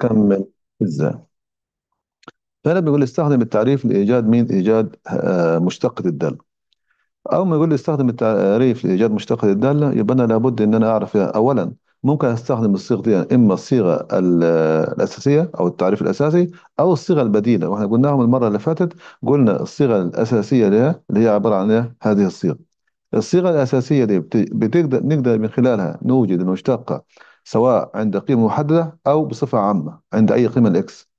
كمل ازاي فانا بيقول استخدم التعريف لايجاد مين ايجاد آه، مشتقة الدالة او ما يقول لي استخدم التعريف لايجاد مشتقة الدالة يبقى انا لابد ان انا اعرف اولا ممكن استخدم الصيغه دي يعني اما الصيغه الاساسيه او التعريف الاساسي او الصيغه البديله واحنا قلناهم المره اللي فاتت قلنا الصيغه الاساسيه لها اللي هي عباره عن إيه؟ هذه الصيغه الصيغه الاساسيه دي بتقدر نقدر من خلالها نوجد المشتقه سواء عند قيمة محددة أو بصفة عامة عند أي قيمة الإكس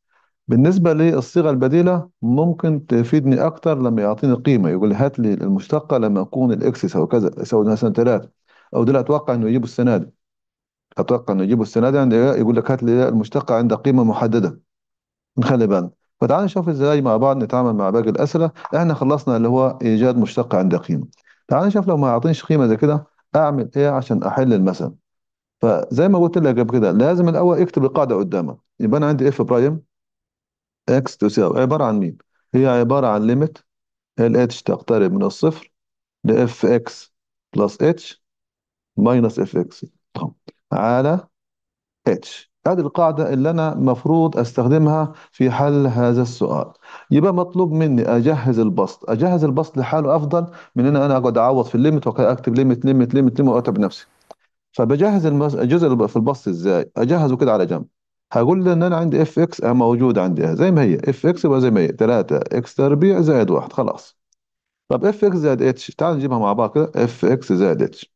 بالنسبة للصيغة البديلة ممكن تفيدني أكتر لما يعطيني قيمة يقول هات لي المشتقة لما يكون الإكس يساوي كذا يساوي مثلا ثلاثة أو ده أتوقع إنه يجيبه السنة دي أتوقع إنه يجيبه السنة دي عند إيه؟ يقول لك هات لي المشتقة عند قيمة محددة نخلي بالنا فتعال نشوف إزاي مع بعض نتعامل مع باقي الأسئلة إحنا خلصنا اللي هو إيجاد مشتقة عند قيمة تعال نشوف لو ما يعطينيش قيمة زي كده أعمل إيه عشان أحل المثل فزي ما قلت لك قبل كده لازم الاول اكتب القاعده قدامك يبقى انا عندي اف برايم اكس تساوي عباره عن مين هي عباره عن ليميت ال اتش تقترب من الصفر ل اف اكس بلس اتش ماينس اف اكس على اتش هذه القاعدة اللي أنا مفروض أستخدمها في حل هذا السؤال يبقى مطلوب مني أجهز البسط أجهز البسط لحاله أفضل من أن أنا أقعد أعوض في الليمت وأكتب ليمت ليمت ليمت ليمت وأتعب نفسي فبجهز المس... الجزء في البسط ازاي اجهزه كده على جنب هقول له ان انا عندي اف اكس أه، موجوده عندها أه، زي ما هي اف اكس يبقى زي ما هي 3 اكس تربيع زائد 1 خلاص طب اف اكس زائد اتش تعال نجيبها مع بعض كده اف اكس زائد اتش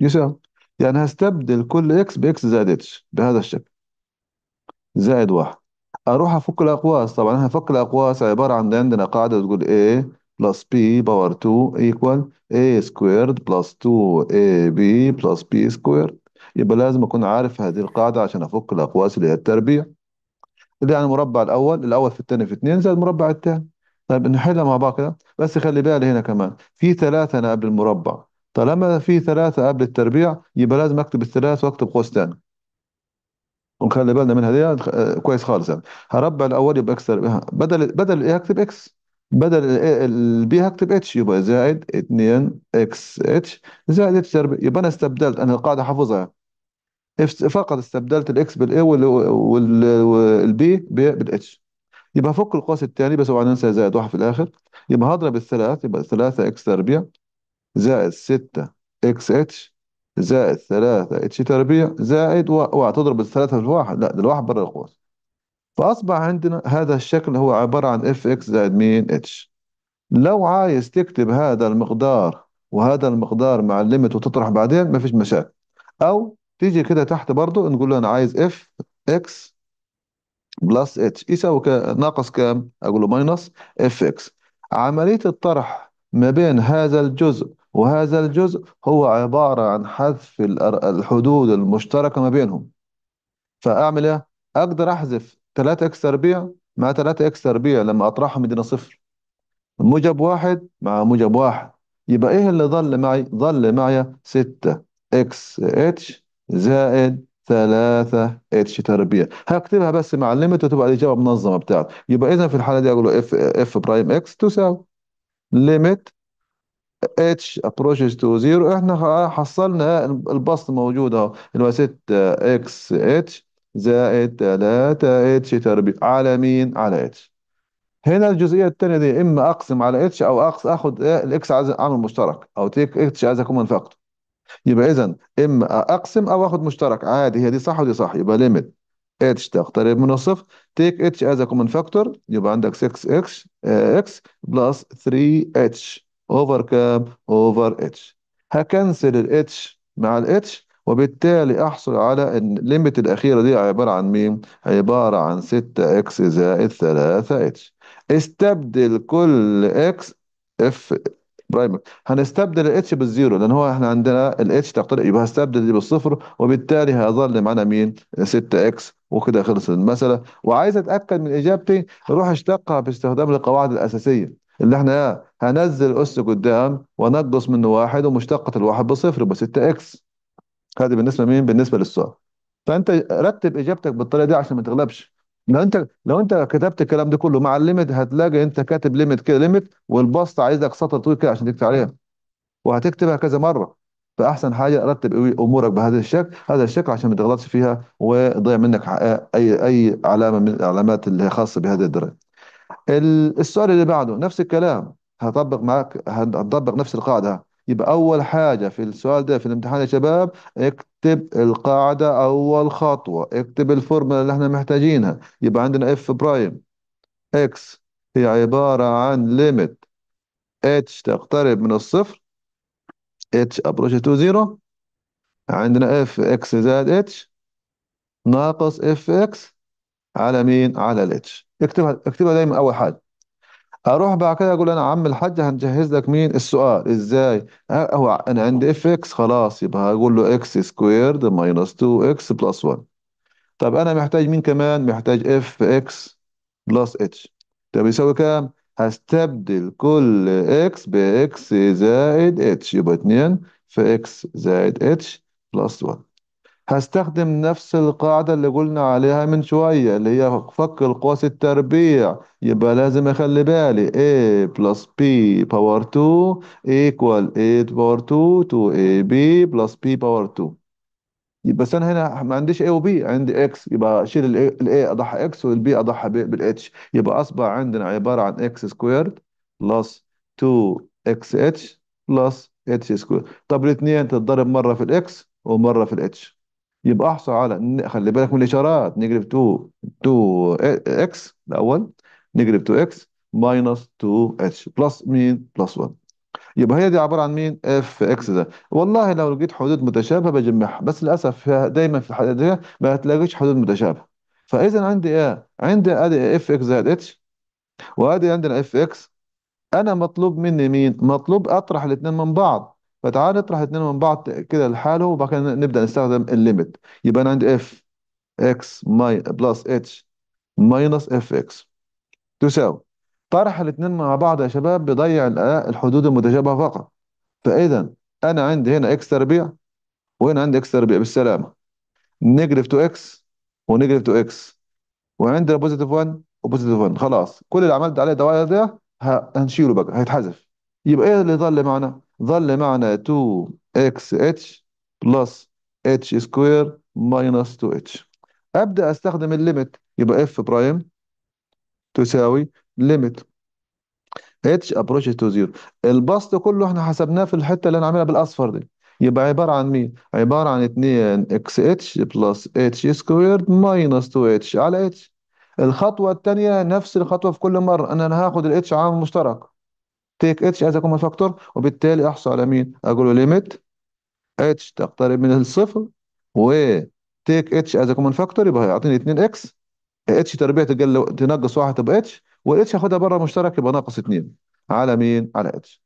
يساوي يعني هستبدل كل اكس باكس زائد اتش بهذا الشكل زائد 1 اروح افك الاقواس طبعا هفك الاقواس عباره عن عندنا قاعده تقول ايه بلس بي باور 2 ايكوال a سكويرد بلس 2ab بلس بي سكويرد يبقى لازم أكون عارف هذه القاعدة عشان أفك الأقواس اللي هي التربيع اللي يعني المربع الأول الأول في الثاني في اثنين زائد المربع الثاني طيب نحلها مع بعض كده بس خلي بالي هنا كمان في ثلاثة أنا قبل المربع طالما في ثلاثة قبل التربيع يبقى لازم أكتب الثلاث وأكتب قوس ثاني ونخلي بالنا من هذه آه، كويس خالص يعني هربع الأول يبقى إكس بدل بدل إيه إكس بدل ال بي هكتب اتش يبقى زائد 2 اكس اتش زائد اتش يبقى انا استبدلت انا القاعده حافظها فقط استبدلت الاكس بالاي والبي بالاتش يبقى فك القوس الثاني بس وبعدين ننسى زائد واحد في الاخر يبقى هضرب الثلاث يبقى 3 اكس تربيع زائد 6 اكس اتش زائد 3 اتش تربيع زائد اوعى تضرب الثلاثه في الواحد لا ده الواحد بره القوس فأصبح عندنا هذا الشكل هو عبارة عن اف اكس زائد مين اتش لو عايز تكتب هذا المقدار وهذا المقدار مع الليمت وتطرح بعدين مفيش مشاكل أو تيجي كده تحت برضو نقول له أنا عايز اف اكس بلس اتش يساوي ناقص كام؟ أقول له ماينس اف اكس عملية الطرح ما بين هذا الجزء وهذا الجزء هو عبارة عن حذف الحدود المشتركة ما بينهم فأعمل إيه؟ أقدر أحذف 3 اكس تربيع مع 3 اكس تربيع لما اطرحهم يدينا صفر موجب واحد مع موجب واحد يبقى ايه اللي ظل معي ظل معي 6 اكس اتش زائد 3 اتش تربيع هكتبها بس مع الليمت وتبقى الاجابه منظمه بتاعتي يبقى اذا في الحاله دي اقول له اف اف برايم اكس تساوي ليميت اتش ابروشز تو زيرو احنا حصلنا البسط موجود اهو اللي هو 6 اكس اتش زائد 3 اتش تربيع على مين على اتش هنا الجزئيه الثانيه دي اما اقسم على اتش او اقص اخد إيه؟ الاكس عايز عامل مشترك او تيك اتش عايز اكون منفقته يبقى اذا اما اقسم او اخد مشترك عادي هي دي صح ودي صح يبقى ليميت اتش تقترب من الصفر تيك اتش از كومن فاكتور يبقى عندك 6 آه، اكس اكس بلس 3 اتش اوفر كام اوفر اتش هكنسل الاتش مع الاتش وبالتالي أحصل على إن الليميت الأخيرة دي عبارة عن مين؟ عبارة عن 6 إكس زائد 3 اتش استبدل كل إكس اف برايمر هنستبدل الاتش بالزيرو لان هو احنا عندنا الاتش تقترب يبقى هستبدل دي بالصفر وبالتالي هيظل معانا مين 6 اكس وكده خلصت المساله وعايز اتاكد من اجابتي روح اشتقها باستخدام القواعد الاساسيه اللي احنا هنزل اس قدام وانقص منه واحد ومشتقه الواحد بصفر يبقى 6 اكس هذه بالنسبه لمين بالنسبه للسؤال فانت رتب اجابتك بالطريقه دي عشان ما تغلبش لو انت لو انت كتبت الكلام ده كله مع الليمت هتلاقي انت كاتب ليمت كده ليمت والبسط عايزك سطر طويل كده عشان تكتب عليها وهتكتبها كذا مره فاحسن حاجه رتب امورك بهذا الشكل هذا الشكل عشان ما تغلطش فيها ويضيع منك اي اي علامه من العلامات اللي هي خاصه بهذه الدرجه السؤال اللي بعده نفس الكلام هطبق معاك هطبق نفس القاعده يبقى أول حاجة في السؤال ده في الامتحان يا شباب اكتب القاعدة أول خطوة اكتب الفورمولا اللي احنا محتاجينها يبقى عندنا اف برايم اكس هي عبارة عن ليميت اتش تقترب من الصفر اتش ابروش تو زيرو عندنا اف اكس زائد اتش ناقص اف اكس على مين؟ على الاتش اكتبها اكتبها دايما أول حاجة اروح بعد كده اقول انا عم الحاج هنجهز لك مين السؤال ازاي هو انا عندي اف اكس خلاص يبقى هقول له اكس سكويرد ماينس 2 اكس بلس 1 طب انا محتاج مين كمان محتاج اف اكس بلس اتش طب يساوي كام هستبدل كل اكس باكس زائد اتش يبقى 2 في اكس زائد اتش بلس 1 هستخدم نفس القاعدة اللي قلنا عليها من شوية اللي هي فك القوس التربيع يبقى لازم أخلي بالي A plus B power 2 equal 8 power 2 to AB plus B power 2 بس أنا هنا ما عنديش A و B عندي X يبقى أشيل ال A أضحي X وال B أضحي بال H يبقى أصبح عندنا عبارة عن X squared plus 2XH plus H squared طب الاثنين تتضرب مرة في ال X ومرة في ال H يبقى احصل على خلي بالك من الاشارات نيجاتيف 2 2 اكس الاول نيجاتيف 2 اكس ماينس 2 اتش بلس مين بلس 1 يبقى هي دي عباره عن مين اف اكس ده والله لو لقيت حدود متشابهه بجمعها بس للاسف دايما في الحالات دي ما هتلاقيش حدود متشابهه فاذا عندي ايه عندي ادي اف اكس زائد اتش وادي عندنا اف اكس انا مطلوب مني مين مطلوب اطرح الاثنين من بعض فتعال نطرح اثنين من بعض كده لحاله وبعد كده نبدأ نستخدم الليميت يبقى انا عندي اف اكس ماي بلس اتش ماينس اف اكس تساوي طرح الاثنين مع بعض يا شباب بيضيع الحدود المتشابهة فقط فإذا أنا عندي هنا اكس تربيع وهنا عندي اكس تربيع بالسلامة نيجاتيف تو اكس ونيجاتيف تو اكس وعندنا بوزيتيف 1 وبوزيتيف 1 خلاص كل اللي عملت عليه دوائر ده هنشيله بقى هيتحذف يبقى ايه اللي ظل معنا؟ ظل معنا 2xh بلس h سكوير ماينس 2h أبدأ أستخدم الليمت يبقى f برايم تساوي ليمت h approaches to 0 البسط كله احنا حسبناه في الحتة اللي انا عاملها بالأصفر دي يبقى عبارة عن مين؟ عبارة عن 2xh بلس h سكوير ماينس 2h على h الخطوة التانية نفس الخطوة في كل مرة أنا هاخد ال h عامل مشترك تيك اتش از كومن فاكتور وبالتالي احصل على مين اقول له ليميت اتش تقترب من الصفر و تيك اتش از كومن فاكتور يبقى هيعطيني 2 اكس اتش تربيع تقل تنقص واحد تبقى اتش والاتش هاخدها بره مشترك يبقى ناقص 2 على مين على اتش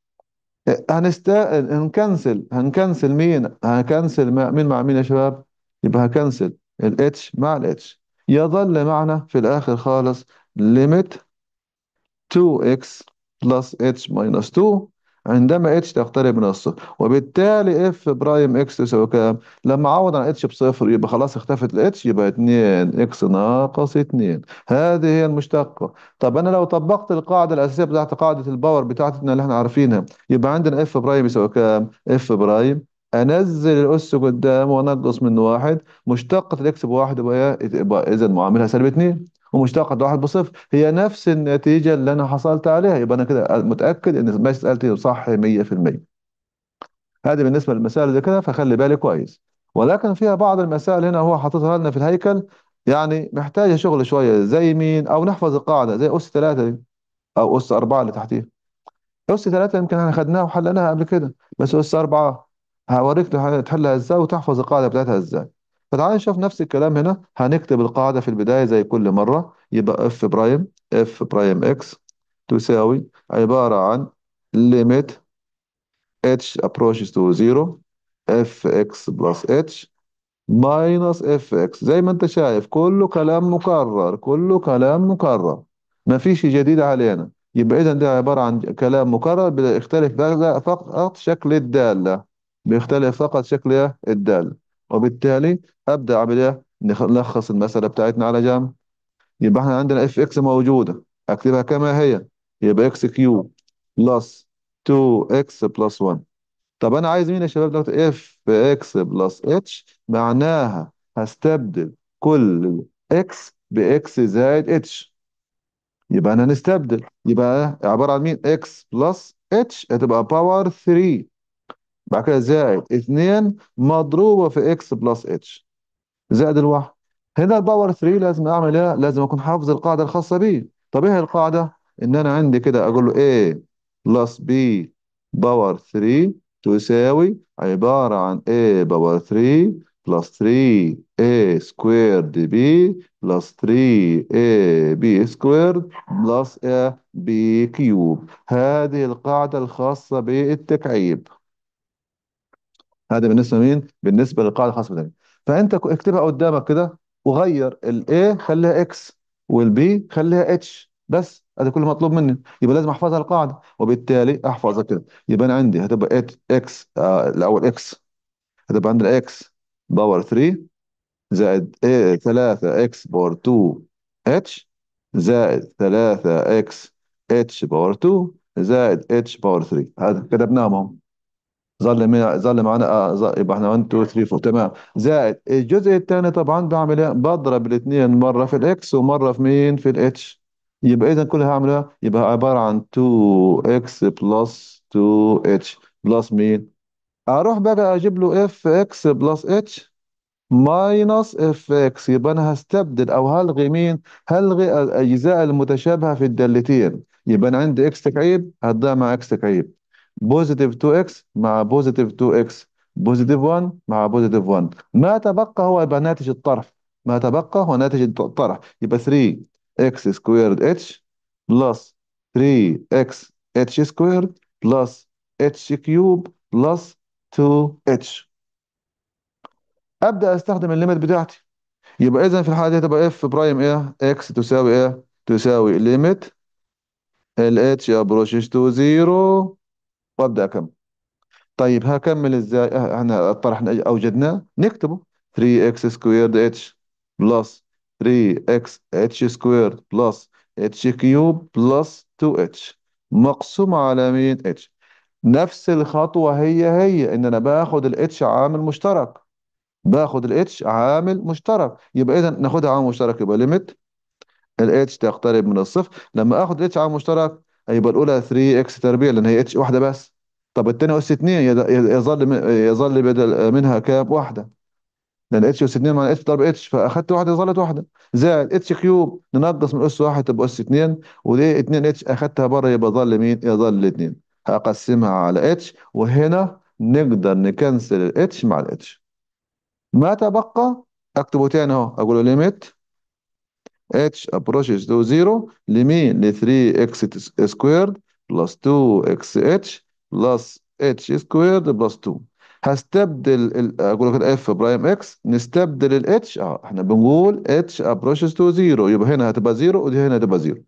هنست هنكنسل هنكنسل مين هنكنسل مع مين مع مين يا شباب يبقى هكنسل الاتش مع الاتش يظل معنا في الاخر خالص ليميت 2 اكس بلس اتش ماينس 2 عندما اتش تقترب من الصفر وبالتالي اف برايم اكس تساوي كام لما اعوض عن اتش بصفر يبقى خلاص اختفت الاتش يبقى 2 اكس ناقص 2 هذه هي المشتقه طب انا لو طبقت القاعده الاساسيه بتاعت قاعده الباور بتاعتنا اللي احنا عارفينها يبقى عندنا اف برايم يساوي كام اف برايم انزل الاس قدام وانقص من واحد مشتقه الاكس بواحد يبقى إيه؟ اذا معاملها سالب 2 ومشتقة واحد بصفر هي نفس النتيجة اللي أنا حصلت عليها يبقى أنا كده متأكد إن مسألتي صح 100% هذه بالنسبة للمسائل دي كده فخلي بالك كويس ولكن فيها بعض المسائل هنا هو حاططها لنا في الهيكل يعني محتاجة شغل شوية زي مين أو نحفظ القاعدة زي أس ثلاثة دي أو أس أربعة اللي تحتيها أس ثلاثة يمكن احنا خدناها وحلناها قبل كده بس أس أربعة هوريك تحلها ازاي وتحفظ القاعدة بتاعتها ازاي فتعال نشوف نفس الكلام هنا هنكتب القاعدة في البداية زي كل مرة يبقى اف برايم اف برايم اكس تساوي عبارة عن limit h approaches to اكس بلس plus h minus اكس زي ما انت شايف كله كلام مكرر كله كلام مكرر مفيش جديد علينا يبقى اذا ده عبارة عن كلام مكرر بيختلف فقط شكل الدالة بيختلف فقط شكل إيه؟ الدالة وبالتالي ابدا اعمل ايه نلخص المساله بتاعتنا على جنب يبقى احنا عندنا اف اكس موجوده اكتبها كما هي يبقى اكس كيوب بلس 2 اكس بلس 1 طب انا عايز مين يا شباب دلوقتي اف اكس بلس اتش معناها هستبدل كل اكس باكس زائد اتش يبقى انا نستبدل يبقى عباره عن مين اكس بلس اتش هتبقى باور 3 بعد كده زائد 2 مضروبه في اكس بلس اتش زائد الواحد هنا الباور 3 لازم اعمل ايه لازم اكون حافظ القاعده الخاصه بيه طب ايه القاعده ان انا عندي كده اقول له a بلس b باور 3 تساوي عباره عن a باور 3 بلس 3 a سكوير دي b بلس 3 a b سكوير بلس a b كيوب هذه القاعده الخاصه بالتكعيب هذا بالنسبه لمين بالنسبه للقاعده الخاصه بالدايره فانت اكتبها قدامك كده وغير الاي خليها اكس والبي خليها اتش بس هذا كل مطلوب مني يبقى لازم احفظها القاعده وبالتالي احفظها كده يبقى انا عندي هتبقى اكس آه الاول اكس هتبقى عندنا اكس باور 3 زائد اي 3 اكس باور 2 اتش زائد 3 اكس اتش باور 2 زائد اتش باور 3 هذا كتبناهم اهو ظل مع- ظل معانا آه، يبقى احنا 1 2 3 4 تمام زائد الجزء الثاني طبعا بعمل ايه بضرب الاثنين مره في الاكس ومره في مين في الاتش يبقى اذا كلها هعمل ايه يبقى عباره عن 2 اكس بلس 2 اتش بلس مين اروح بقى اجيب له اف اكس بلس اتش ماينس اف اكس يبقى انا هستبدل او هلغي مين هلغي الاجزاء المتشابهه في الدالتين يبقى انا عندي اكس تكعيب هتضيع مع اكس تكعيب بوزيتيف 2x مع بوزيتيف 2x بوزيتيف 1 مع بوزيتيف 1 ما تبقى هو يبقى ناتج الطرح ما تبقى هو ناتج الطرح يبقى 3x سكويرد h بلس 3x h سكويرد بلس h كيوب بلس 2h ابدا استخدم الليميت بتاعتي يبقى اذا في الحاله دي تبقى اف برايم ايه اكس تساوي ايه تساوي ليميت ال h approaches to 0 وابدا اكمل طيب هكمل ازاي أه، احنا الطرح اوجدناه نكتبه 3x squared h بلس 3x h سكويرد بلس h كيوب بلس 2h مقسوم على مين h نفس الخطوة هي هي ان انا باخد الاتش عامل مشترك باخد الاتش عامل مشترك يبقى اذا ناخدها عامل مشترك يبقى ليميت الاتش تقترب من الصفر لما اخد الاتش h عامل مشترك هيبقى الاولى 3 اكس تربيع لان هي اتش واحده بس طب الثانيه اس 2 يظل يظل بدل منها كام واحده لان اتش اس 2 مع اتش ضرب اتش فاخدت واحده ظلت واحده زائد اتش كيوب ننقص من اس واحد تبقى اس 2 ودي 2 اتش اخدتها بره يبقى ظل مين يظل 2 هقسمها على اتش وهنا نقدر نكنسل الاتش مع الاتش ما تبقى اكتبه تاني اهو اقول له ليميت h approaches to 0 لمين ل 3x squared plus 2xh plus h squared plus 2 هستبدل اقول لك f برايم اكس نستبدل الاتش اه احنا بنقول اتش approaches تو زيرو يبقى هنا هتبقى زيرو ودي هنا هتبقى زيرو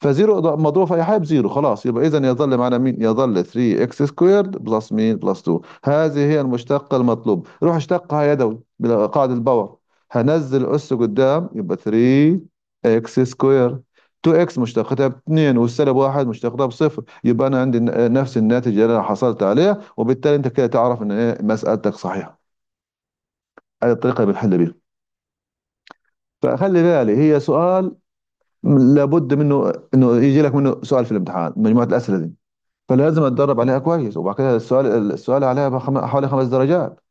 فزيرو مضروبه في اي حاجه بزيرو خلاص يبقى اذا يظل معنا مين يظل 3 اكس سكويرد بلس مين بلس 2 هذه هي المشتقه المطلوب روح اشتقها يدوي بقاعده الباور هنزل اس قدام يبقى 3 اكس سكوير 2 اكس مشتقتها ب 2 والسالب 1 مشتقتها بصفر يبقى انا عندي نفس الناتج اللي انا حصلت عليه وبالتالي انت كده تعرف ان ايه مسالتك صحيحه. هذه الطريقه اللي بنحل بيها. فخلي بالي هي سؤال لابد منه انه يجي لك منه سؤال في الامتحان مجموعه الاسئله دي. فلازم اتدرب عليها كويس وبعد كده السؤال السؤال عليها حوالي خمس درجات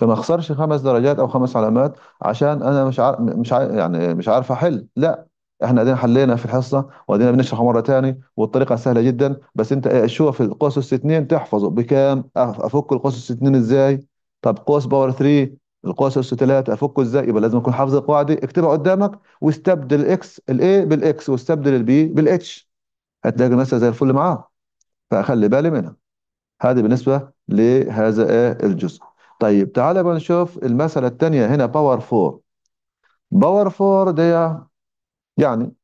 فما اخسرش خمس درجات او خمس علامات عشان انا مش عارف مش عارف يعني مش عارف احل لا احنا قاعدين حلينا في الحصه وبعدين بنشرحه مره ثانيه والطريقه سهله جدا بس انت ايه شوف القوس 2 تحفظه بكام افك القوس 2 ازاي طب قوس باور 3 القوس أس 3 افكه ازاي يبقى لازم اكون حافظ القاعده اكتبها قدامك واستبدل الاكس الاي بالاكس واستبدل البي بالاتش هتلاقي المسألة زي الفل معاه فخلي بالي منها هذه بالنسبه لهذا الجزء طيب تعال بقى نشوف المسألة الثانية هنا باور 4 باور 4 دي يعني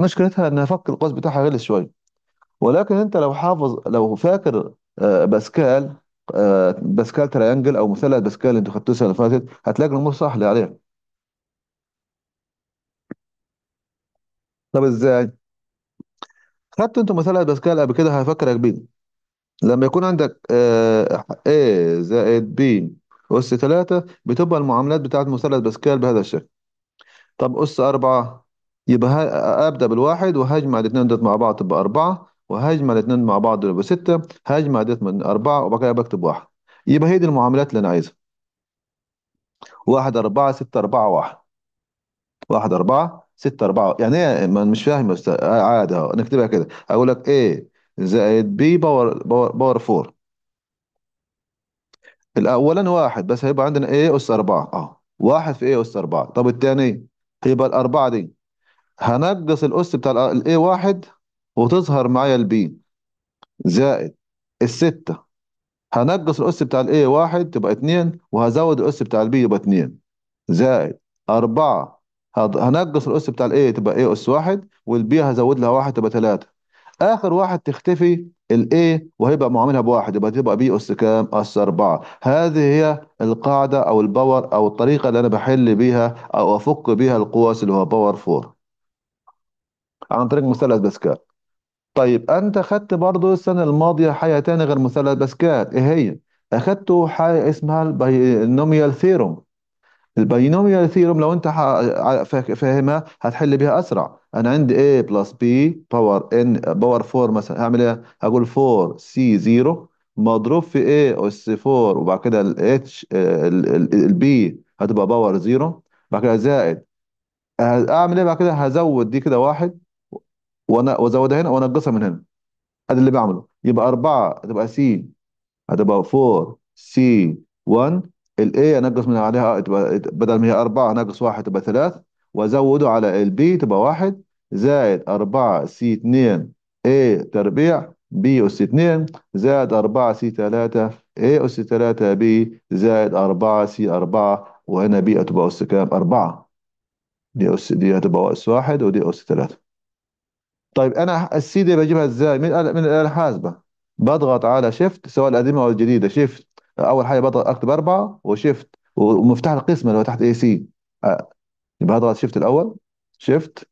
مشكلتها ان فك القوس بتاعها غلس شوية ولكن انت لو حافظ لو فاكر آه، باسكال آه، باسكال تريانجل او مثلث باسكال انتوا خدتوه السنة اللي فاتت هتلاقي الامور صح اللي عليها طب ازاي؟ خدتوا انتوا مثلث باسكال قبل كده هفكرك بيه لما يكون عندك آه A زائد B أس 3 بتبقى المعاملات بتاعت مثلث باسكال بهذا الشكل طب أس 4 يبقى أبدأ بالواحد وهجمع الاثنين دول مع بعض تبقى 4 وهجمع الاثنين مع بعض دول يبقى 6 هجمع ديت من 4 وبعد كده بكتب 1 يبقى هي دي المعاملات اللي أنا عايزها 1 4 6 4 1 1 4 6 4 يعني ايه مش فاهم يا استاذ آه، عادي اهو نكتبها كده اقول لك ايه زائد بي باور باور باور 4 الاولاً واحد بس هيبقى عندنا اي اس 4 اه واحد في اي اس 4 طب الثاني هيبقى الاربعه دي هنقص الاس بتاع الاي واحد وتظهر معايا البي زائد الستة هنقص الاس بتاع الاي واحد تبقى اتنين وهزود الاس بتاع البي يبقى اتنين زائد أربعة هنقص الاس بتاع الاي تبقى اي اس واحد والبي هزود لها واحد تبقى ثلاثه اخر واحد تختفي الاي وهيبقى معاملها بواحد يبقى تبقى بي اس كام اس 4 هذه هي القاعده او الباور او الطريقه اللي انا بحل بيها او افك بيها القوس اللي هو باور 4 عن طريق مثلث باسكال طيب انت خدت برضو السنه الماضيه حاجه ثانيه غير مثلث باسكال ايه هي اخدته حاجه اسمها الباينوميال ثيروم الباينوميال ثيرم لو انت فاهمها هتحل بيها اسرع انا عندي a بلس b باور n باور 4 مثلا هعمل ايه هقول 4 c 0 مضروب في a اس 4 وبعد كده ال h ال b هتبقى باور 0 بعد كده زائد اعمل ايه بعد كده هزود دي كده واحد وانا وازودها هنا وانقصها من هنا هذا اللي بعمله يبقى 4 هتبقى c هتبقى 4 c 1 الاي انقص من عليها تبقى بدل ما هي أربعة ناقص واحد تبقى ثلاث وأزوده على البي تبقى واحد زائد أربعة سي اتنين اي تربيع بي أس اتنين زائد أربعة سي ثلاثة اي أس ثلاثة بي زائد أربعة سي أربعة وهنا بي تبقى أس كام أربعة دي أس دي تبقى أس واحد ودي أس ثلاثة طيب أنا السي دي بجيبها إزاي من الآلة الحاسبة بضغط على شيفت سواء القديمة أو الجديدة شيفت اول حاجه بضغط اكتب اربعه وشيفت ومفتاح القسمه اللي هو تحت اي آه، سي يبقى هضغط شيفت الاول شيفت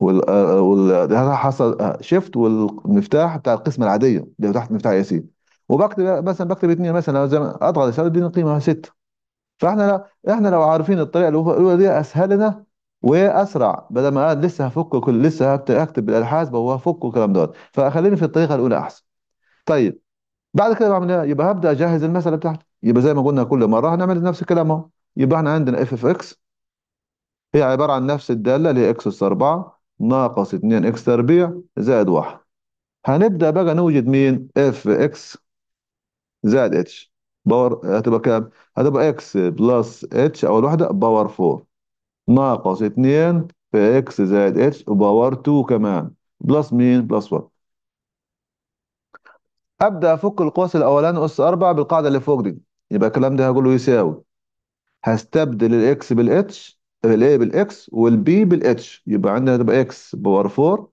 وال آه، وال هذا حصل آه، شيفت والمفتاح بتاع القسمه العاديه اللي هو تحت مفتاح اي سي وبكتب مثلا بكتب اثنين مثلا زي ما اضغط يساوي يديني قيمه 6 فاحنا لا احنا لو عارفين الطريقه الاولى دي اسهل لنا واسرع بدل ما قاعد لسه هفك كل لسه هكتب بالالحاظ وهفك الكلام دوت فخليني في الطريقه الاولى احسن طيب بعد كده بعمل ايه يبقى هبدا اجهز المساله بتاعتي يبقى زي ما قلنا كل مره هنعمل نفس الكلام اهو يبقى احنا عندنا اف اف اكس هي عباره عن نفس الداله اللي هي اكس اس 4 ناقص 2 اكس تربيع زائد 1 هنبدا بقى نوجد مين اف اكس زائد اتش باور هتبقى كام هتبقى اكس بلس اتش اول واحده باور 4 ناقص 2 في اكس زائد اتش باور 2 كمان بلس مين بلس 1 ابدا افك القوس الاولاني اس 4 بالقاعده اللي فوق دي يبقى الكلام ده هقوله يساوي هستبدل الاكس بالاتش الاي بالاكس والبي بالاتش يبقى عندنا تبقى اكس باور 4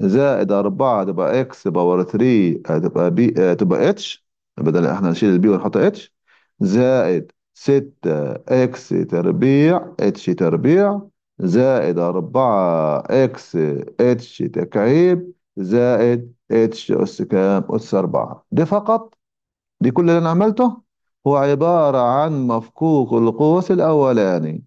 زائد 4 تبقى اكس باور 3 هتبقى بي آه، تبقى اتش بدل احنا نشيل البي ونحط اتش زائد 6 اكس تربيع اتش تربيع زائد 4 اكس اتش تكعيب زائد اتش اس كام اس 4 دي فقط دي كل اللي انا عملته هو عبارة عن مفكوك القوس الاولاني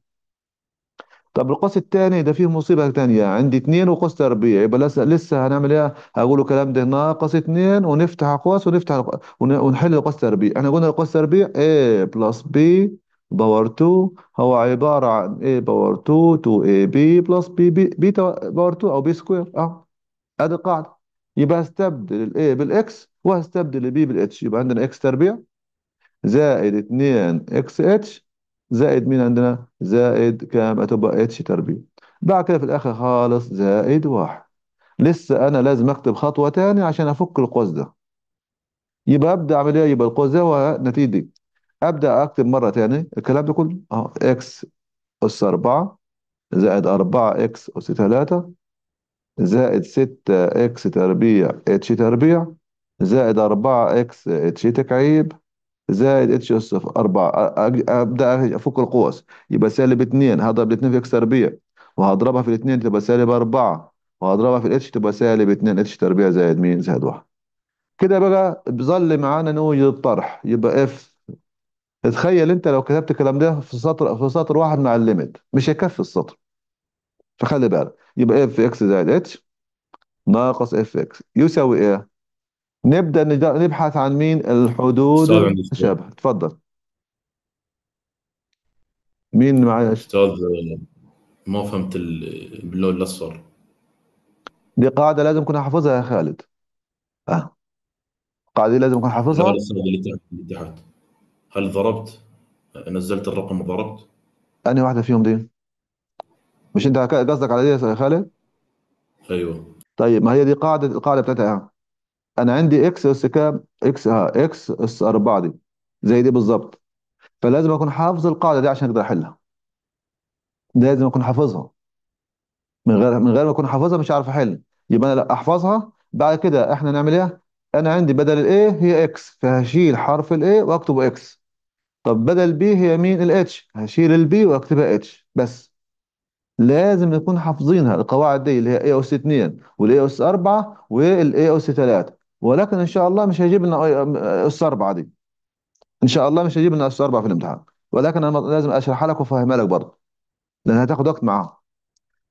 طب القوس الثاني ده فيه مصيبة ثانيه عندي 2 وقوس تربيع يبقى لسه لسه هنعمل ايه هقول الكلام ده ناقص 2 ونفتح قوس ونفتح ونحل القوس تربيع احنا قلنا القوس تربيع a بلس b باور 2 هو عبارة عن a باور 2 2 ab بلس b b باور 2 او b سكوير اه ادي القاعدة يبقى هستبدل بالـ بالاكس وهستبدل بالـ بالاتش يبقى عندنا اكس تربيع زائد 2 اكس اتش زائد مين عندنا زائد كام هتبقى اتش تربيع بعد كده في الاخر خالص زائد واحد لسه انا لازم اكتب خطوه تاني عشان افك القوس ده يبقى ابدا اعمل ايه يبقى القوس ده هو نتيجة دي ابدا اكتب مره تاني الكلام ده كله اهو اكس اس 4 زائد 4 اكس اس 3 زائد ستة إكس تربيع اتش تربيع زائد أربعة إكس اتش تكعيب زائد اتش اس أربعة أبدأ أفك القوس يبقى سالب اتنين هضرب الاتنين في إكس تربيع وهضربها في الاتنين تبقى سالب أربعة وهضربها في الاتش تبقى سالب اتنين اتش تربيع زائد مين زائد واحد كده بقى بظل معانا نوجد الطرح يبقى اف تخيل انت لو كتبت الكلام ده في سطر في سطر واحد مع الليمت مش هيكفي السطر فخلي بالك يبقى اف اكس زائد اتش ناقص اف اكس يساوي ايه؟ نبدأ نبحث عن مين الحدود المتشابهة تفضل مين معي استاذ ما فهمت باللون الاصفر دي قاعدة لازم أكون حافظها يا خالد اه قاعده لازم أكون اللون حافظها اللي تحت هل ضربت نزلت الرقم وضربت أنهي واحدة فيهم دي مش انت قصدك على دي يا خالد ايوه طيب ما هي دي قاعده القاعده بتاعتها يعني. انا عندي اكس اس كام اكس ها اكس اس 4 دي زي دي بالظبط فلازم اكون حافظ القاعده دي عشان اقدر احلها لازم اكون حافظها من غير من غير ما اكون حافظها مش عارف احل يبقى انا لا احفظها بعد كده احنا نعمل ايه انا عندي بدل الاي هي اكس فهشيل حرف الاي واكتبه اكس طب بدل بي هي مين الاتش هشيل البي واكتبها اتش بس لازم نكون حافظينها القواعد دي اللي هي اي اس 2 والاي اس 4 والاي اس 3 ولكن ان شاء الله مش هيجيب لنا اس 4 دي ان شاء الله مش هيجيب لنا اس 4 في الامتحان ولكن انا لازم اشرحها لك وافهمها لك برضه لان هتاخد وقت معاها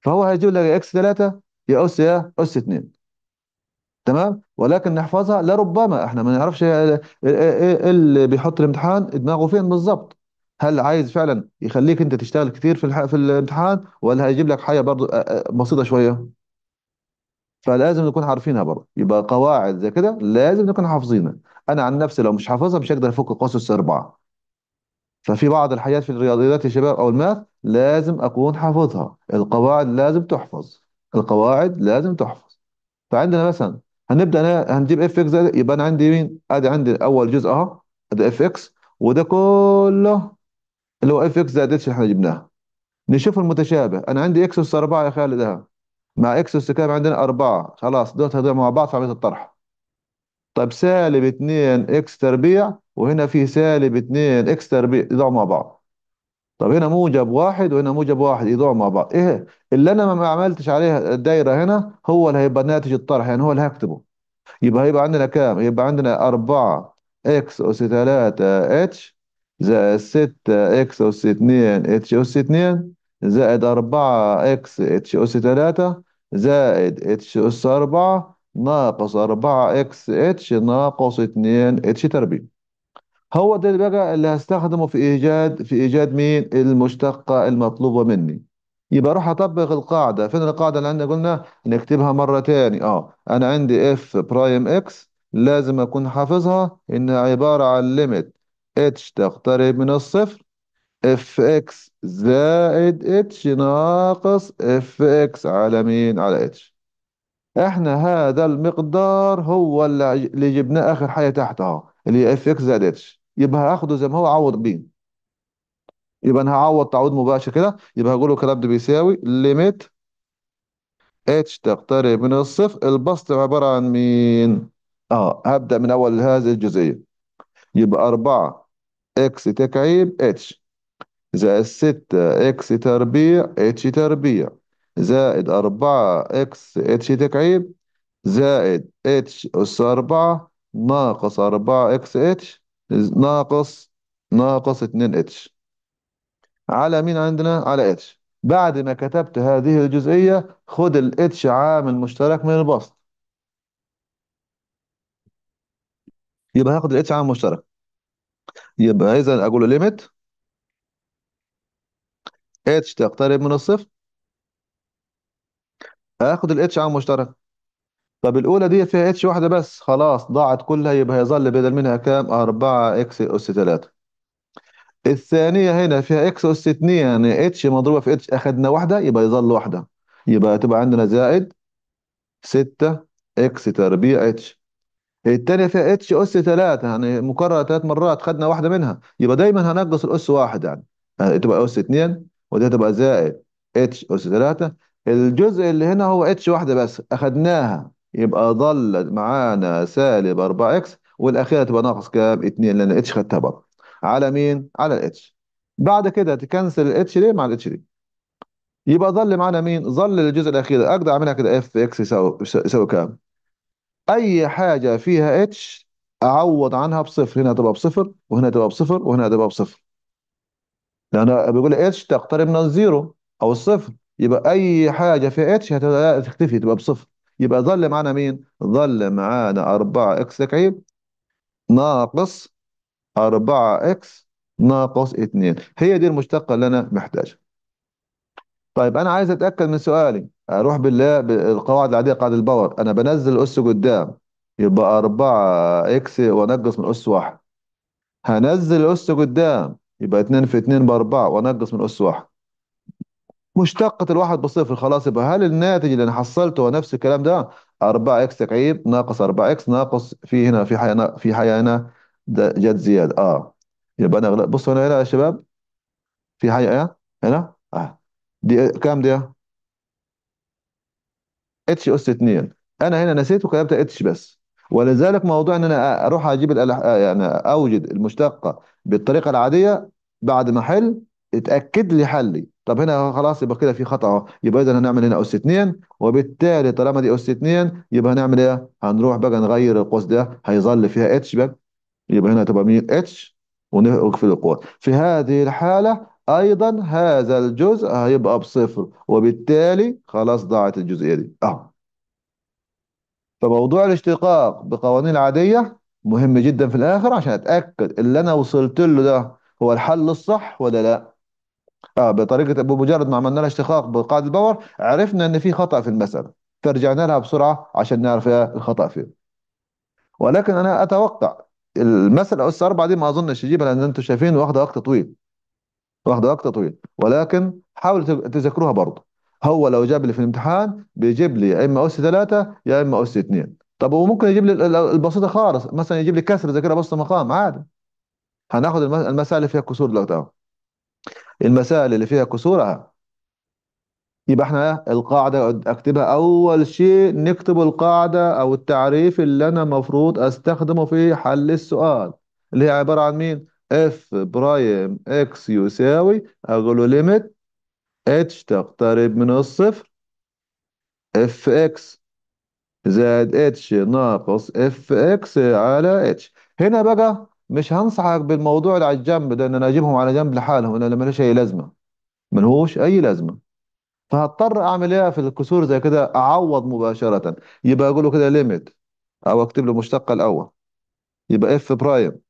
فهو هيجيب لك اكس 3 يا اس يا اس 2 تمام ولكن نحفظها لربما احنا ما نعرفش ايه اللي بيحط الامتحان دماغه فين بالظبط هل عايز فعلا يخليك انت تشتغل كتير في الح... في الامتحان ولا هيجيب لك حاجه برضه آه، آه، بسيطه شويه فلازم نكون عارفينها برضه يبقى قواعد زي كده لازم نكون حافظينها انا عن نفسي لو مش حافظها مش هقدر افك قوس الاربعه ففي بعض الحاجات في الرياضيات يا شباب او الماث لازم اكون حافظها القواعد لازم تحفظ القواعد لازم تحفظ فعندنا مثلا هنبدا انا هنجيب اف اكس يبقى انا عندي مين ادي عندي اول جزء اهو ادي اف اكس وده كله اللي هو اف اكس زائد اتش اللي احنا جبناها نشوف المتشابه انا عندي اكس اس 4 يا خالد ده مع اكس اس كام عندنا 4 خلاص دول هذول مع بعض في عمليه الطرح طيب سالب 2 اكس تربيع وهنا في سالب 2 اكس تربيع يضعوا مع بعض طب هنا موجب واحد وهنا موجب واحد يضعوا مع بعض ايه اللي انا ما عملتش عليها الدايره هنا هو اللي هيبقى ناتج الطرح يعني هو اللي هكتبه يبقى هيبقى عندنا كام يبقى عندنا 4 اكس اس 3 اتش زائد ستة إكس أس اتنين اتش أس اتنين زائد أربعة إكس اتش أس تلاتة زائد اتش أس أربعة ناقص أربعة إكس اتش ناقص اتنين اتش تربيع هو ده اللي بقى اللي هستخدمه في إيجاد في إيجاد مين المشتقة المطلوبة مني يبقى اروح اطبق القاعده فين القاعده اللي عندنا قلنا نكتبها مره تاني اه انا عندي اف برايم اكس لازم اكون حافظها انها عباره عن ليميت اتش تقترب من الصفر اف اكس زائد اتش ناقص اف اكس على مين على اتش احنا هذا المقدار هو اللي جبناه اخر حاجه تحت اهو اللي هي اف اكس زائد اتش يبقى هاخده زي ما هو عوض بين يبقى انا هعوض تعويض مباشر كده يبقى هقول له الكلام ده بيساوي ليميت اتش تقترب من الصفر البسط عباره عن مين اه هبدا من اول هذه الجزئيه يبقى 4 اكس تكعيب اتش زائد ستة اكس تربيع اتش تربيع زائد أربعة اكس اتش تكعيب زائد اتش أس أربعة ناقص أربعة اكس اتش ناقص ناقص اتنين اتش على مين عندنا؟ على اتش بعد ما كتبت هذه الجزئية خد الاتش عامل مشترك من البسط يبقى هاخد الاتش عامل مشترك يبقى إذا أقول له ليميت اتش تقترب من الصفر آخد الاتش عام مشترك طب الأولى دي فيها اتش واحدة بس خلاص ضاعت كلها يبقى هيظل بدل منها كام؟ 4 اكس أس 3 الثانية هنا فيها اكس أس 2 يعني اتش مضروبة في اتش اخذنا واحدة يبقى يظل واحدة يبقى تبقى عندنا زائد 6 اكس تربيع اتش التانية فيها اتش اس 3 يعني مكررة ثلاث مرات خدنا واحدة منها يبقى دايما هنقص الاس واحد يعني, يعني تبقى اس 2 ودي هتبقى زائد اتش اس 3 الجزء اللي هنا هو اتش واحدة بس اخدناها يبقى ضل معانا سالب 4 اكس والاخيرة تبقى ناقص كام 2 لان اتش خدتها بره على مين على الاتش بعد كده تكنسل الاتش دي مع الاتش دي يبقى ظل معانا مين؟ ظل الجزء الاخير اقدر اعملها كده اف اكس يساوي يساوي كام؟ اي حاجه فيها اتش اعوض عنها بصفر هنا تبقى بصفر وهنا تبقى بصفر وهنا تبقى بصفر لان بيقول لي اتش تقترب من الزيرو او الصفر يبقى اي حاجه فيها اتش هتختفي تبقى بصفر يبقى ظل معانا مين ظل معانا 4 اكس كعيب ناقص 4 اكس ناقص 2 هي دي المشتقه اللي انا محتاجها طيب انا عايز اتاكد من سؤالي اروح بالله بالقواعد العاديه قاعده الباور انا بنزل الاس قدام يبقى 4 اكس وانقص من اس واحد هنزل الاس قدام يبقى 2 في 2 ب 4 وانقص من اس واحد مشتقة الواحد بصفر خلاص يبقى هل الناتج اللي انا حصلته هو نفس الكلام ده 4 اكس تكعيب ناقص 4 اكس ناقص في هنا في حاجه في حاجه هنا جت زياده اه يبقى انا بصوا هنا يا شباب في حاجه هنا اه دي كام دي اتش اس 2 انا هنا نسيت وكتبت اتش بس ولذلك موضوع ان انا اروح اجيب الألح... يعني اوجد المشتقه بالطريقه العاديه بعد ما احل اتاكد لي حلي طب هنا خلاص يبقى كده في خطا يبقى اذا هنعمل هنا اس 2 وبالتالي طالما دي اس 2 يبقى هنعمل ايه هنروح بقى نغير القوس ده هيظل فيها اتش بقى يبقى هنا تبقى مين اتش ونقفل القوس في هذه الحاله ايضا هذا الجزء هيبقى بصفر وبالتالي خلاص ضاعت الجزئيه دي اه فموضوع الاشتقاق بقوانين العاديه مهم جدا في الاخر عشان اتاكد اللي انا وصلت له ده هو الحل الصح ولا لا اه بطريقه بمجرد ما عملنا لها اشتقاق بقاعده باور عرفنا ان في خطا في المساله فرجعنا لها بسرعه عشان نعرف ايه الخطا فين ولكن انا اتوقع المساله اس 4 دي ما اظنش تجيبها لان انتم شايفين واخده وقت طويل واخد وقت طويل ولكن حاولوا تذاكروها برضه هو لو جاب لي في الامتحان بيجيب لي يا اما اس 3 يا اما اس 2 طب هو ممكن يجيب لي البسيطه خالص مثلا يجيب لي كسر كده بسط مقام عادي هناخد المسائل اللي فيها كسور دلوقتي اهو المسائل اللي فيها كسور اهو يبقى احنا القاعده اكتبها اول شيء نكتب القاعده او التعريف اللي انا مفروض استخدمه في حل السؤال اللي هي عباره عن مين اف برايم اكس يساوي اقول له ليميت اتش تقترب من الصفر اف اكس زائد اتش ناقص اف اكس على اتش هنا بقى مش هنصحك بالموضوع اللي على الجنب ده ان انا اجيبهم على جنب لحالهم لان ملوش اي لازمه ملهوش اي لازمه فهضطر اعمل ايه في الكسور زي كده اعوض مباشره يبقى اقول له كده ليميت او اكتب له المشتق الاول يبقى اف برايم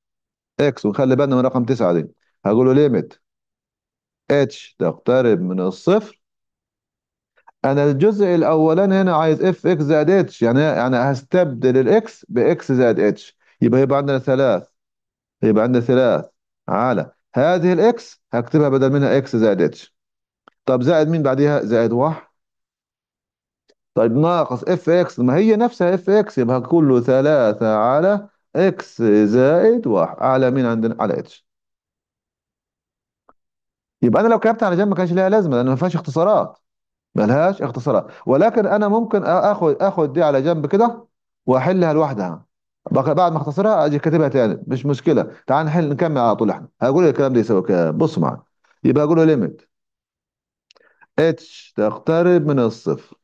اكس ونخلي بالنا من رقم تسعة دي هقول له ليميت اتش تقترب من الصفر انا الجزء الاولاني هنا عايز اف اكس زائد اتش يعني يعني هستبدل الاكس باكس زائد اتش يبقى يبقى عندنا ثلاث يبقى عندنا ثلاث على هذه الاكس هكتبها بدل منها اكس زائد اتش طب زائد مين بعديها زائد واحد طيب ناقص اف اكس ما هي نفسها اف اكس يبقى كله ثلاثة على اكس زائد واحد اعلى مين عندنا على اتش يبقى انا لو كتبت على جنب ما كانش ليها لازمه لان ما فيهاش اختصارات ما لهاش اختصارات ولكن انا ممكن اخد اخد دي على جنب كده واحلها لوحدها بعد ما اختصرها اجي كاتبها تاني مش مشكله تعال نحل نكمل على طول احنا هقول الكلام ده يسوي كام بص معايا يبقى اقول له ليميت اتش تقترب من الصفر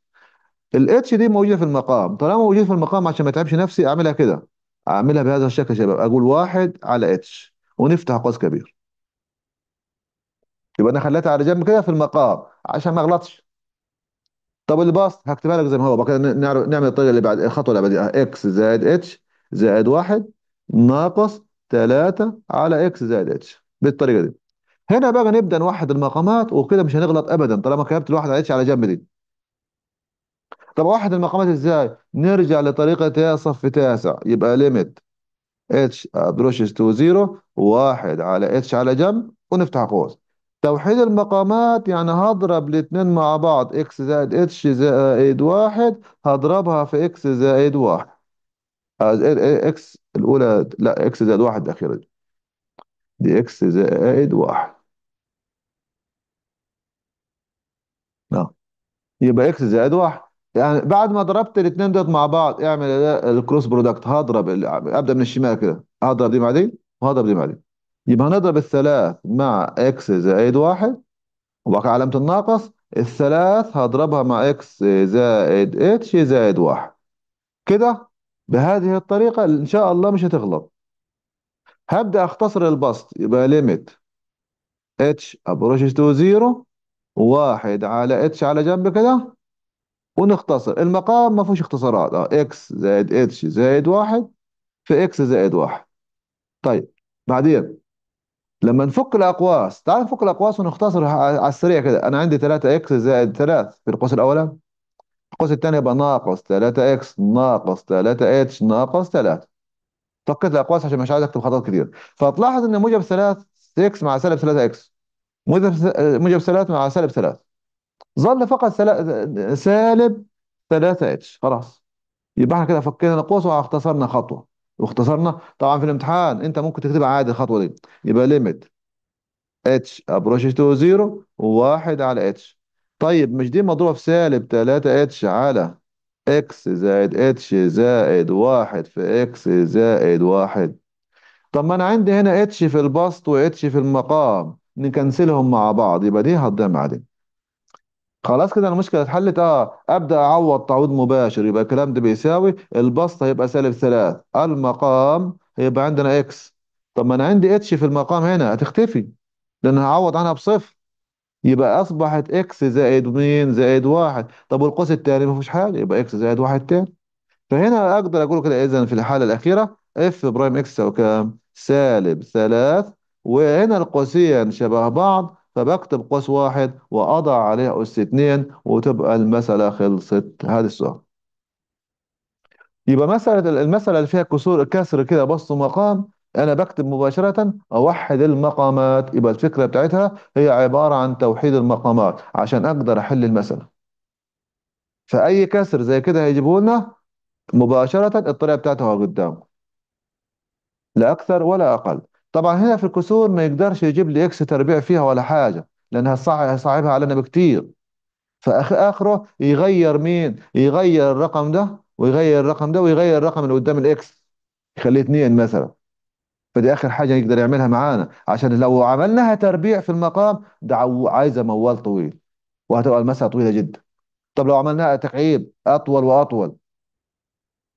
الاتش دي موجوده في المقام طالما موجوده في المقام عشان ما تعبش نفسي اعملها كده اعملها بهذا الشكل يا شباب اقول واحد على اتش ونفتح قوس كبير يبقى انا خليتها على جنب كده في المقام عشان ما اغلطش طب اللي باص هكتبها لك زي ما هو بقى كده نعرف نعمل الطريقه اللي بعد الخطوه اللي بعدها اكس زائد اتش زائد واحد ناقص 3 على اكس زائد اتش بالطريقه دي هنا بقى نبدا نوحد المقامات وكده مش هنغلط ابدا طالما كتبت الواحد على اتش على جنب دي طب واحد المقامات ازاي نرجع لطريقة صف تاسع يبقى ليميت اتش ابروشز تو زيرو واحد على اتش على جنب ونفتح قوس توحيد المقامات يعني هضرب الاتنين مع بعض اكس زائد اتش زائد واحد هضربها في اكس زائد واحد اكس الاولى لا اكس زائد واحد الاخيرة دي دي اكس زائد واحد نعم يبقى اكس زائد واحد يعني بعد ما ضربت الاثنين دول مع بعض اعمل الكروس برودكت هضرب ابدا من الشمال كده هضرب دي مع دي وهضرب دي مع دي يبقى هنضرب الثلاث مع اكس زائد واحد وبقى علامة الناقص الثلاث هضربها مع اكس زائد اتش زائد واحد كده بهذه الطريقة ان شاء الله مش هتغلط هبدأ اختصر البسط يبقى ليميت اتش ابروش تو زيرو واحد على اتش على جنب كده ونختصر المقام ما فيهوش اختصارات اه اكس زائد اتش زائد واحد في اكس زائد واحد طيب بعدين لما نفك الاقواس تعال نفك الاقواس ونختصر على السريع كده انا عندي 3 اكس زائد 3 في القوس الاول القوس الثاني يبقى ناقص 3 اكس ناقص 3 اتش ناقص 3 فكيت الاقواس عشان مش عايز اكتب خطوات كتير فتلاحظ ان موجب 3 اكس مع سالب 3 اكس موجب آه، موجب 3 مع سالب 3 ظل فقط سالب 3 اتش خلاص يبقى احنا كده فكينا القوس واختصرنا خطوه واختصرنا طبعا في الامتحان انت ممكن تكتبها عادي الخطوه دي يبقى ليميت اتش ابروش تو زيرو وواحد على اتش طيب مش دي مضروبه في سالب 3 اتش على اكس زائد اتش زائد واحد في اكس زائد واحد طب ما انا عندي هنا اتش في البسط واتش في المقام نكنسلهم مع بعض يبقى دي هتضيع مع خلاص كده المشكله اتحلت اه ابدا اعوض تعويض مباشر يبقى الكلام ده بيساوي البسط هيبقى سالب ثلاث المقام هيبقى عندنا اكس طب ما انا عندي اتش في المقام هنا هتختفي لان هعوض عنها بصفر يبقى اصبحت اكس زائد مين زائد واحد طب والقوس التاني ما فيش حاجه يبقى اكس زائد واحد تاني فهنا اقدر اقول كده اذا في الحاله الاخيره اف برايم اكس تساوي كام سالب ثلاث وهنا القوسين شبه بعض فبكتب قوس واحد وأضع عليه أس اثنين وتبقى المسألة خلصت هذا السؤال يبقى مسألة المسألة اللي فيها كسور كسر كده بص مقام أنا بكتب مباشرة أوحد المقامات يبقى الفكرة بتاعتها هي عبارة عن توحيد المقامات عشان أقدر أحل المسألة فأي كسر زي كده هيجيبه لنا مباشرة الطريقة بتاعته قدامكم لا أكثر ولا أقل طبعا هنا في الكسور ما يقدرش يجيب لي اكس تربيع فيها ولا حاجة لأنها صعبها علينا بكتير فآخره يغير مين يغير الرقم ده ويغير الرقم ده ويغير الرقم اللي قدام الاكس يخليه اثنين مثلا فدي اخر حاجه يقدر يعملها معانا عشان لو عملناها تربيع في المقام ده عايزه موال طويل وهتبقى المسألة طويله جدا طب لو عملناها تقعيب اطول واطول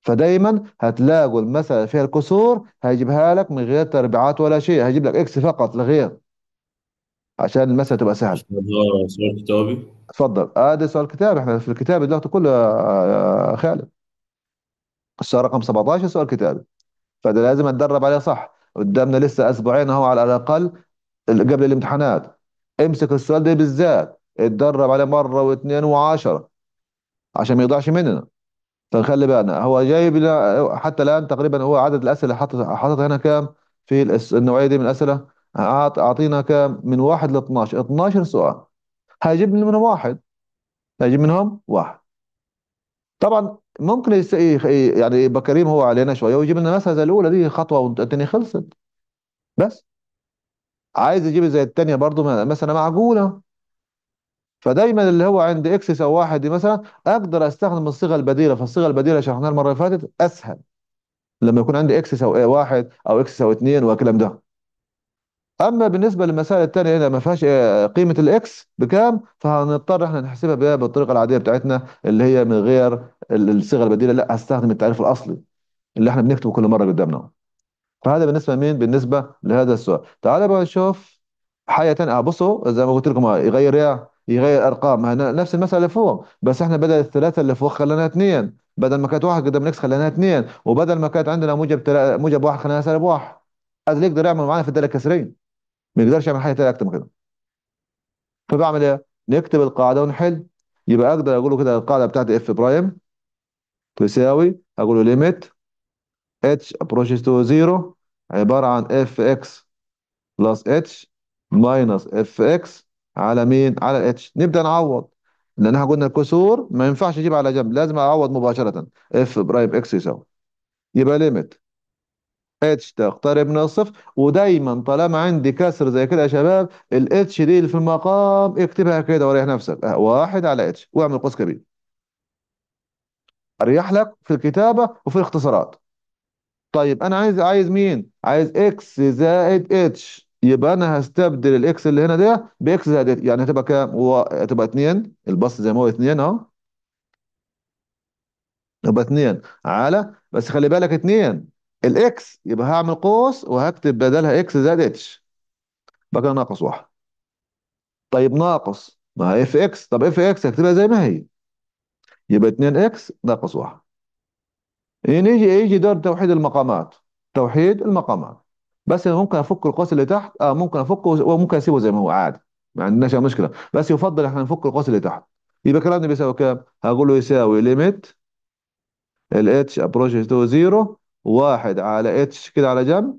فدايما هتلاقوا المسألة فيها الكسور هيجيبها لك من غير تربيعات ولا شيء هيجيب لك اكس فقط لا غير عشان المسألة تبقى سهلة سؤال كتابي اتفضل ادي آه، سؤال كتاب احنا في الكتاب دلوقتي كله يا آه، يا آه، خالد السؤال رقم 17 سؤال كتابي فده لازم اتدرب عليه صح قدامنا لسه اسبوعين اهو على الاقل قبل الامتحانات امسك السؤال ده بالذات اتدرب عليه مرة واثنين وعشرة عشان ما يضيعش مننا فخلي خلي بالنا هو جايب حتى الآن تقريبا هو عدد الأسئلة اللي حاطط حاططها هنا كام في النوعية دي من الأسئلة أعطينا كام من واحد ل 12 12 سؤال هيجيب منهم واحد هيجيب منهم واحد طبعا ممكن يس... يعني يبقى كريم هو علينا شوية ويجيب لنا مثلا زي الأولى دي خطوة والتانية خلصت بس عايز يجيب زي التانية برضو مثلا معقولة فدايما اللي هو عند اكس يساوي واحد دي مثلا اقدر استخدم الصيغه البديله فالصيغه البديله شرحناها المره اللي فاتت اسهل لما يكون عندي اكس يساوي واحد او اكس يساوي اثنين والكلام ده اما بالنسبه للمسائل الثانيه هنا ما فيهاش آه، قيمه الاكس بكام فهنضطر احنا نحسبها بالطريقه العاديه بتاعتنا اللي هي من غير الصيغه البديله لا هستخدم التعريف الاصلي اللي احنا بنكتبه كل مره قدامنا فهذا بالنسبه لمين بالنسبه لهذا السؤال تعال بقى نشوف حاجه ثانيه آه، بصوا زي ما قلت لكم آه، يغير ايه يغير ارقام هنا نفس المساله فوق بس احنا بدل الثلاثه اللي فوق خليناها اثنين بدل ما كانت واحد قدام الاكس خليناها اثنين وبدل ما كانت عندنا موجب تلا... موجب واحد خليناها سالب واحد هذا يقدر يعمل معانا في الداله كسرين ما يقدرش يعمل حاجه ثانيه اكتر من كده فبعمل ايه؟ نكتب القاعده ونحل يبقى اقدر اقول له كده القاعده بتاعتي اف برايم تساوي اقول له ليميت اتش ابروشز تو زيرو عباره عن اف اكس بلس اتش ماينس اف اكس على مين على الاتش نبدا نعوض لان احنا قلنا الكسور ما ينفعش اجيب على جنب لازم اعوض مباشره اف برايم اكس يساوي يبقى ليميت اتش تقترب من الصفر ودايما طالما عندي كسر زي كده يا شباب الاتش دي اللي في المقام اكتبها كده وريح نفسك أه واحد على اتش واعمل قوس كبير اريح لك في الكتابه وفي الاختصارات طيب انا عايز عايز مين عايز اكس زائد اتش يبقى انا هستبدل الاكس اللي هنا ده باكس زائد يعني هتبقى كام؟ هو هتبقى 2 البسط زي ما هو 2 اهو يبقى 2 على بس خلي بالك 2 الاكس يبقى هعمل قوس وهكتب بدلها اكس زائد اتش يبقى كده ناقص 1 طيب ناقص مع اف اكس طب اف اكس هكتبها زي ما هي يبقى 2 اكس ناقص 1 إيه، نيجي يجي دور توحيد المقامات توحيد المقامات بس أنا ممكن افك القوس اللي تحت اه ممكن افكه وممكن اسيبه زي ما هو عادي ما عندناش مشكله بس يفضل احنا نفك القوس اللي تحت يبقى كلامنا بيساوي كام هقول له يساوي ليميت الاتش ابروش تو زيرو واحد على اتش كده على جنب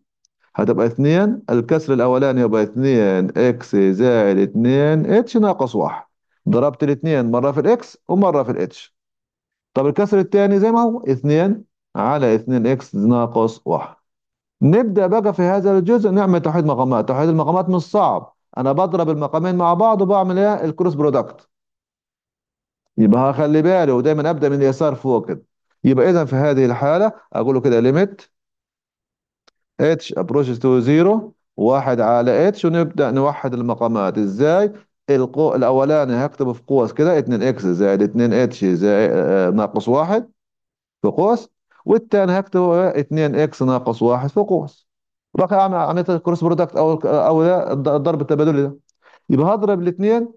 هتبقى اثنين الكسر الاولاني يبقى اثنين اكس زائد اثنين اتش ناقص واحد ضربت الاثنين مرة في الاكس ومرة في الاتش طب الكسر الثاني زي ما هو اثنين على اثنين اكس ناقص واحد نبدأ بقى في هذا الجزء نعمل توحيد مقامات توحيد المقامات مش صعب أنا بضرب المقامين مع بعض وبعمل إيه الكروس برودكت يبقى هخلي بالي ودايما أبدأ من اليسار فوق كده يبقى إذا في هذه الحالة أقول له كده ليميت اتش ابروش تو زيرو واحد على اتش ونبدأ نوحد المقامات إزاي القو... الأولاني هكتبه في قوس كده 2 اكس زائد 2 اتش زائد آه، ناقص واحد في قوس والتاني هكتب 2 اكس ناقص 1 في قوس راح اعمل عمليه الكروس برودكت او او الضرب التبادلي ده يبقى هضرب الاثنين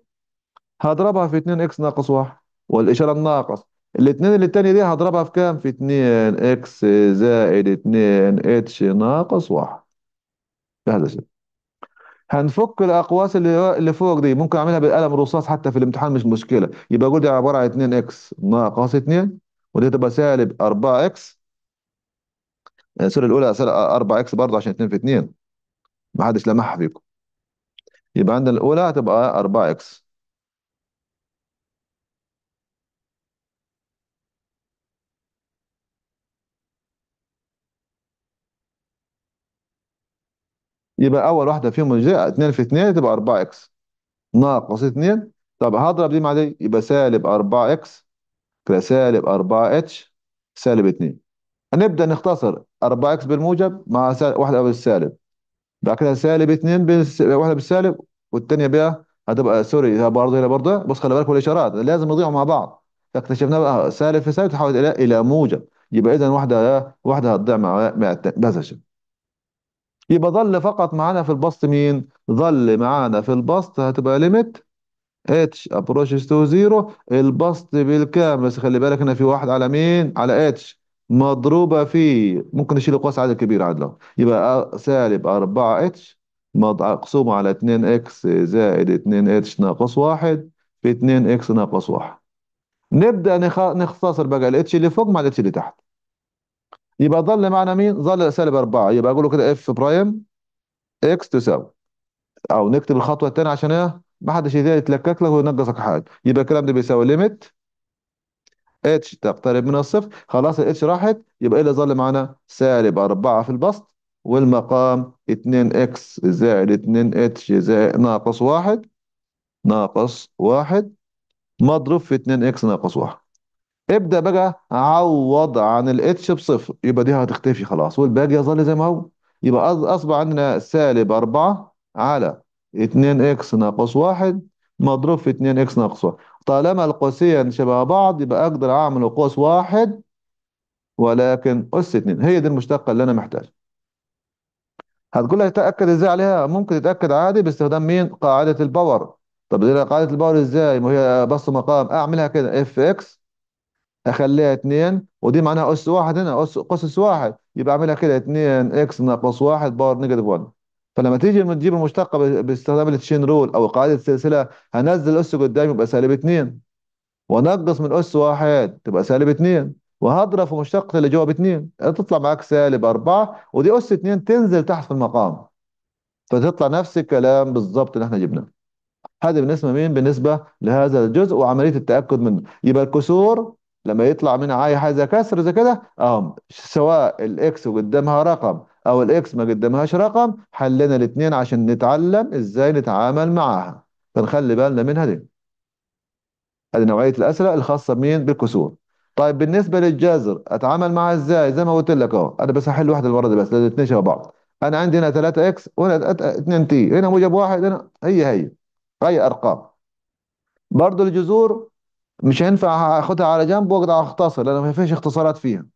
هضربها في 2 اكس ناقص 1 والاشاره الناقص الاثنين اللي الثانيه دي هضربها في كام في 2 اكس زائد 2 اتش ناقص 1 هذا شيء هنفك الاقواس اللي اللي فوق دي ممكن اعملها بالقلم الرصاص حتى في الامتحان مش مشكله يبقى دي عباره عن 2 اكس ناقص 2 ودي تبقى سالب 4 اكس السورة الأولى 4 إكس برضه عشان 2 في 2 ما حدش لمحها فيكم يبقى عندنا الأولى هتبقى 4 إكس يبقى أول واحدة فيهم الجاء 2 في 2 تبقى 4 إكس ناقص 2 طب هضرب دي مع دي يبقى سالب 4 إكس كده سالب 4 اتش سالب 2 هنبدأ نختصر 4 اكس بالموجب مع واحده بالسالب بعد كده سالب 2 بس... واحده بالسالب والثانيه بها هتبقى سوري هي برضه هي برضه بص خلي بالك والاشارات لازم يضيعوا مع بعض فاكتشفنا بقى سالب في سالب تحول الى الى موجب يبقى اذا واحده واحده هتضيع مع مع الشكل يبقى ظل فقط معانا في البسط مين؟ ظل معانا في البسط هتبقى ليميت اتش ابروشز تو زيرو البسط بالكامل بس خلي بالك هنا في واحد على مين؟ على اتش مضروبة في ممكن نشيل القوس عدد كبير عدله يبقى سالب 4 اتش مقسومة على 2 اكس زائد 2 اتش ناقص 1 في 2 اكس ناقص 1 نبدأ نختصر بقى الاتش اللي فوق مع الاتش اللي تحت يبقى ظل معنا مين؟ ظل سالب 4 يبقى أقول له كده اف برايم اكس تساوي أو نكتب الخطوة الثانيه عشان إيه؟ ما حدش يتلكك لك وينقصك حاجة يبقى الكلام ده بيساوي ليميت اتش تقترب من الصفر خلاص الاتش راحت يبقى ايه اللي ظل معانا سالب 4 في البسط والمقام 2 اكس زائد 2 اتش زائد ناقص 1 ناقص 1 مضروب في 2 اكس ناقص 1 ابدا بقى عوض عن الاتش بصفر يبقى دي هتختفي خلاص والباقي يظل زي ما هو يبقى اصبح عندنا سالب 4 على 2 اكس ناقص 1 مضروب في 2 اكس ناقص 1 طالما القوسين شبه بعض يبقى اقدر اعمل قوس واحد ولكن اس 2 هي دي المشتقه اللي انا محتاجها هتقول لي تاكد ازاي عليها ممكن تتاكد عادي باستخدام مين قاعده الباور طب دي قاعده الباور ازاي ما هي بس مقام اعملها كده اف اكس اخليها 2 ودي معناها اس واحد هنا اس قوس واحد يبقى اعملها كده 2 اكس ناقص 1 باور نيجاتيف 1 فلما تيجي تجيب المشتقه باستخدام التشين رول او قاعده السلسله هنزل اس قدامي يبقى سالب 2 ونقص من اس واحد تبقى سالب 2 وهضرب في مشتقه اللي جوه ب 2 يعني تطلع معاك سالب 4 ودي اس 2 تنزل تحت في المقام فتطلع نفس الكلام بالظبط اللي احنا جبناه هذا بالنسبه مين بالنسبه لهذا الجزء وعمليه التاكد منه يبقى الكسور لما يطلع منها عاي حاجه كسر زي كده اه سواء الاكس قدامها رقم او الاكس ما قدمهاش رقم حلنا الاثنين عشان نتعلم ازاي نتعامل معاها فنخلي بالنا منها دي هذه نوعيه الاسئله الخاصه بمين بالكسور طيب بالنسبه للجذر اتعامل معاها ازاي زي ما قلت لك اهو انا بس هحل واحده المره دي بس الاثنين شبه بعض انا عندي هنا 3 اكس وهنا 2 تي هنا موجب واحد هنا هي هي هي ارقام برضه الجذور مش هينفع اخدها على جنب واقدر اختصر لان ما فيش اختصارات فيها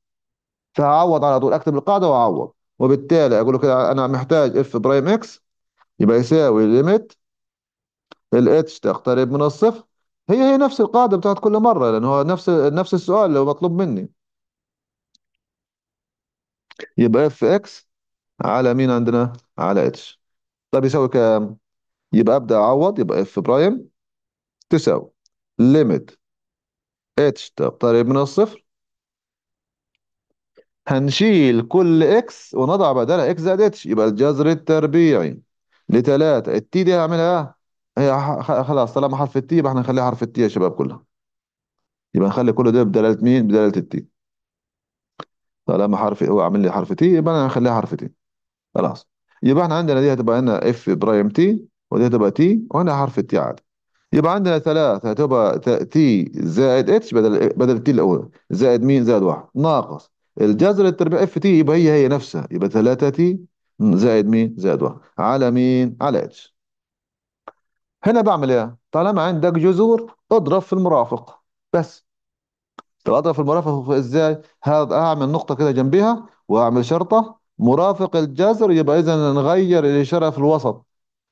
فهعوض على طول اكتب القاعده واعوض وبالتالي اقول له كده انا محتاج اف برايم اكس يبقى يساوي ليميت الاتش تقترب من الصفر هي هي نفس القاعده بتاعت كل مره لان هو نفس نفس السؤال اللي هو مطلوب مني يبقى اف اكس على مين عندنا على اتش طب يساوي كام يبقى ابدا اعوض يبقى اف برايم تساوي ليميت اتش تقترب من الصفر هنشيل كل اكس ونضع بدلها اكس زائد اتش يبقى الجذر التربيعي لتلاتة التي دي هعملها إيه؟ هي خلاص طالما حرف التي يبقى احنا نخليها حرف التي يا شباب كلها يبقى نخلي كل ده بدلالة مين؟ بدلالة التي طالما حرف هو عامل لي حرف تي يبقى انا هخليها حرف تي خلاص يبقى احنا عندنا دي هتبقى هنا اف برايم تي ودي هتبقى تي وهنا حرف تي عادي يبقى عندنا ثلاثة هتبقى تي زائد اتش بدل بدل التي الأولى زائد مين زائد واحد ناقص الجذر التربيع اف تي يبقى هي هي نفسها يبقى 3 تي زائد مين زائد 1 على مين على اتش هنا بعمل ايه طالما عندك جذور اضرب في المرافق بس طب اضرب في المرافق ازاي هذا اعمل نقطه كده جنبها واعمل شرطه مرافق الجذر يبقى اذا نغير الاشاره في الوسط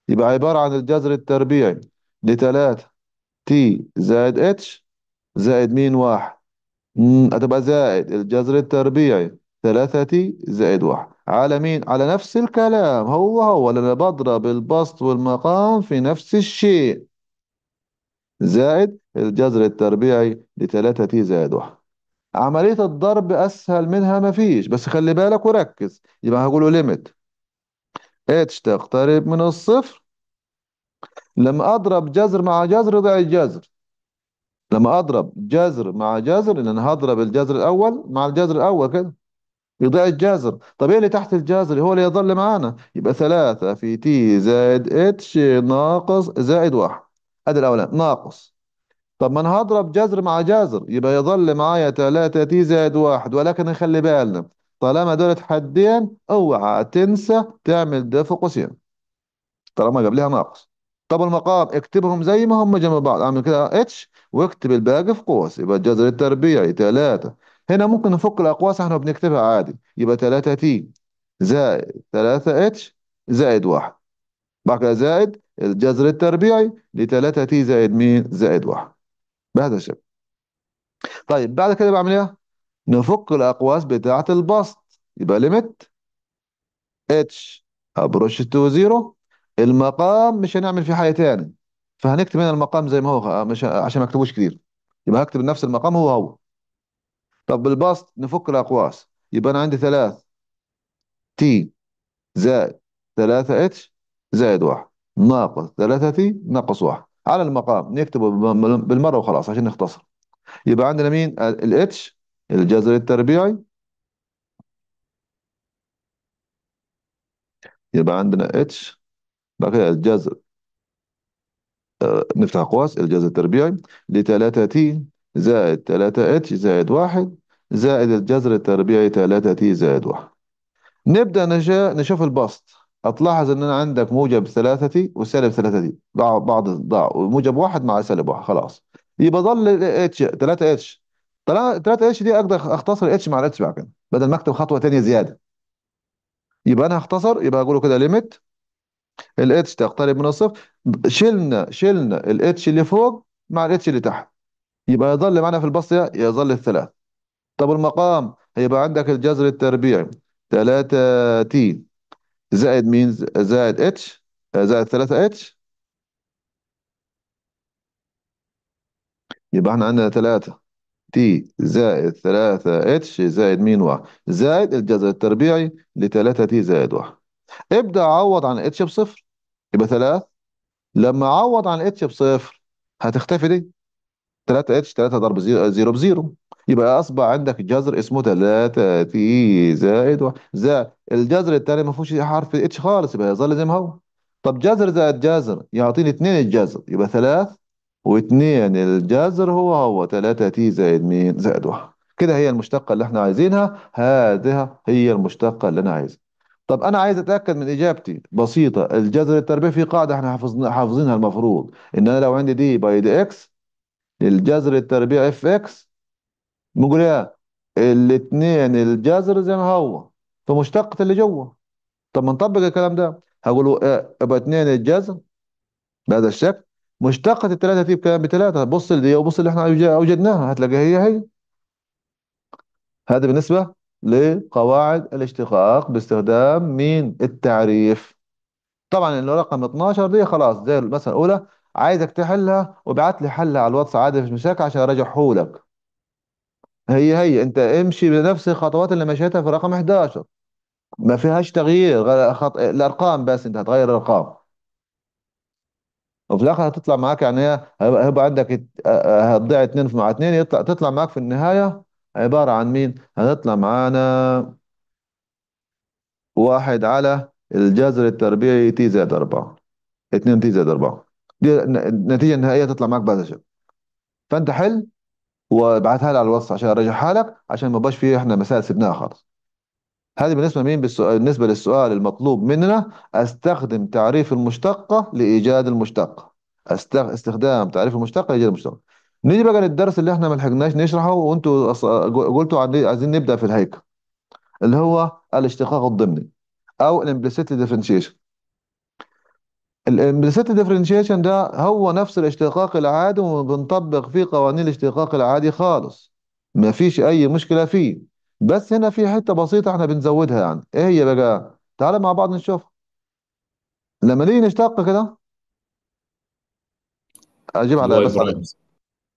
يبقى عباره عن الجذر التربيعي ل 3 تي زائد اتش زائد مين واحد هتبقى زائد الجذر التربيعي ثلاثة زائد واحد على مين؟ على نفس الكلام هو هو لأن أنا بضرب البسط والمقام في نفس الشيء زائد الجذر التربيعي لثلاثة تي زائد واحد عملية الضرب أسهل منها ما فيش بس خلي بالك وركز يبقى هقوله ليميت اتش تقترب من الصفر لما أضرب جذر مع جذر ضع الجذر لما اضرب جذر مع جذر ان انا هضرب الجذر الاول مع الجذر الاول كده يضيع الجذر طب ايه اللي تحت الجذر هو اللي يظل معانا يبقى 3 في تي زائد اتش ناقص زائد واحد ادي الاولاني ناقص طب ما انا هضرب جذر مع جذر يبقى يظل معايا 3 تي زائد واحد ولكن نخلي بالنا طالما دول حدين اوعى تنسى تعمل ده فوق قوسين طالما جاب لها ناقص طب المقام اكتبهم زي ما هم جنب بعض اعمل كده اتش واكتب الباقي في قوس يبقى الجذر التربيعي 3 هنا ممكن نفك الأقواس احنا بنكتبها عادي يبقى 3 تي زائد 3 اتش زائد 1 بعد كده زائد الجذر التربيعي ل 3 تي زائد مين زائد 1 بهذا الشكل طيب بعد كده بعمل ايه نفك الأقواس بتاعة البسط يبقى ليميت اتش ابروش تو زيرو المقام مش هنعمل فيه حاجة تاني فهنكتب هنا المقام زي ما هو مش عشان ما اكتبوش كتير يبقى هكتب نفس المقام هو هو طب بالبسط نفك الاقواس يبقى انا عندي 3 تي زائد 3 اتش زائد 1 ناقص 3 تي ناقص 1 على المقام نكتبه بالمره وخلاص عشان نختصر يبقى عندنا مين الاتش الجذر التربيعي يبقى عندنا اتش بقى الجذر نفتح قوس الجهاز التربيعي لثلاثة تي زائد ثلاثة اتش زائد واحد زائد الجذر التربيعي ثلاثة تي زائد واحد نبدأ نشوف البسط هتلاحظ ان انا عندك موجب ثلاثة تي وسالب ثلاثة تي بعض ضاع موجب واحد مع سالب واحد خلاص يبقى ضل اتش ثلاثة اتش ثلاثة اتش دي اقدر اختصر اتش مع الاتش بعد كده بدل ما اكتب خطوه تانية زياده يبقى انا هختصر يبقى اقوله كده ليميت الاتش تقترب من الصفر شلنا شلنا الاتش اللي فوق مع الاتش اللي تحت يبقى يظل معنا في البسطة يظل الثلاث طب المقام هيبقى عندك الجذر التربيعي 3 تي زائد مين زائد اتش زائد 3 اتش يبقى احنا عندنا 3 تي زائد 3 اتش زائد مين 1 زائد الجذر التربيعي ل 3 تي زائد 1 ابدأ عوض عن اتش بصفر يبقى 3 لما اعوض عن اتش بصفر هتختفي دي 3 اتش 3 ضرب 0 ب 0 يبقى اصبح عندك جذر اسمه 3 تي زائد 1 زائد الجذر الثاني ما فيهوش حرف اتش خالص يبقى هيظل زي ما هو طب جذر زائد جذر يعطيني 2 الجذر يبقى 3 و2 الجذر هو هو 3 تي زائد مين زائد 1 كده هي المشتقه اللي احنا عايزينها هذه هي المشتقه اللي انا عايزها طب انا عايز اتاكد من اجابتي بسيطه الجذر التربيعي في قاعده احنا حافظنا حافظينها المفروض ان انا لو عندي دي باي دي اكس الجذر التربيعي اف اكس بنقول ايه الاثنين الجذر زي ما هو في مشتقة اللي جوه طب ما نطبق الكلام ده هقول إيه يبقى اثنين الجذر بهذا الشكل مشتقة الثلاثة دي بكلام بثلاثة بص اللي هي وبص اللي احنا اوجدناها هتلاقيها هي هي هذا بالنسبة لقواعد الاشتقاق باستخدام مين التعريف طبعا اللي رقم 12 دي خلاص زي المسألة الأولى عايزك تحلها وبعت لي حلها على الواتس عادي مش مشاكل عشان أرجحهولك هي هي أنت امشي بنفس الخطوات اللي مشيتها في رقم 11 ما فيهاش تغيير غير خط... الأرقام بس أنت هتغير الأرقام وفي الآخر هتطلع معاك يعني هيبقى هيبقى عندك آه، آه، هتضيع اتنين مع اتنين يطلع تطلع معاك في النهاية عبارة عن مين هتطلع معانا واحد على الجذر التربيعي تي زائد أربعة اتنين تي زائد أربعة دي النتيجة النهائية تطلع معاك بهذا الشكل فأنت حل وابعتها لي على الوصف عشان أرجع حالك عشان ما يبقاش فيه احنا مسائل سبناها خالص هذه بالنسبة مين بالسؤال بالنسبة للسؤال المطلوب مننا استخدم تعريف المشتقة لإيجاد المشتقة استخدام تعريف المشتقة لإيجاد المشتقة نيجي بقى للدرس اللي احنا ما لحقناش نشرحه وانتوا قلتوا عايزين نبدا في الهيكل اللي هو الاشتقاق الضمني او الامبليسيت ديفرنشيشن الامبليسيت ديفرنشيشن ده هو نفس الاشتقاق العادي وبنطبق فيه قوانين الاشتقاق العادي خالص ما فيش اي مشكله فيه بس هنا في حته بسيطه احنا بنزودها يعني ايه هي بقى تعالى مع بعض نشوفها لما نيجي نشتق كده اجيب على بس على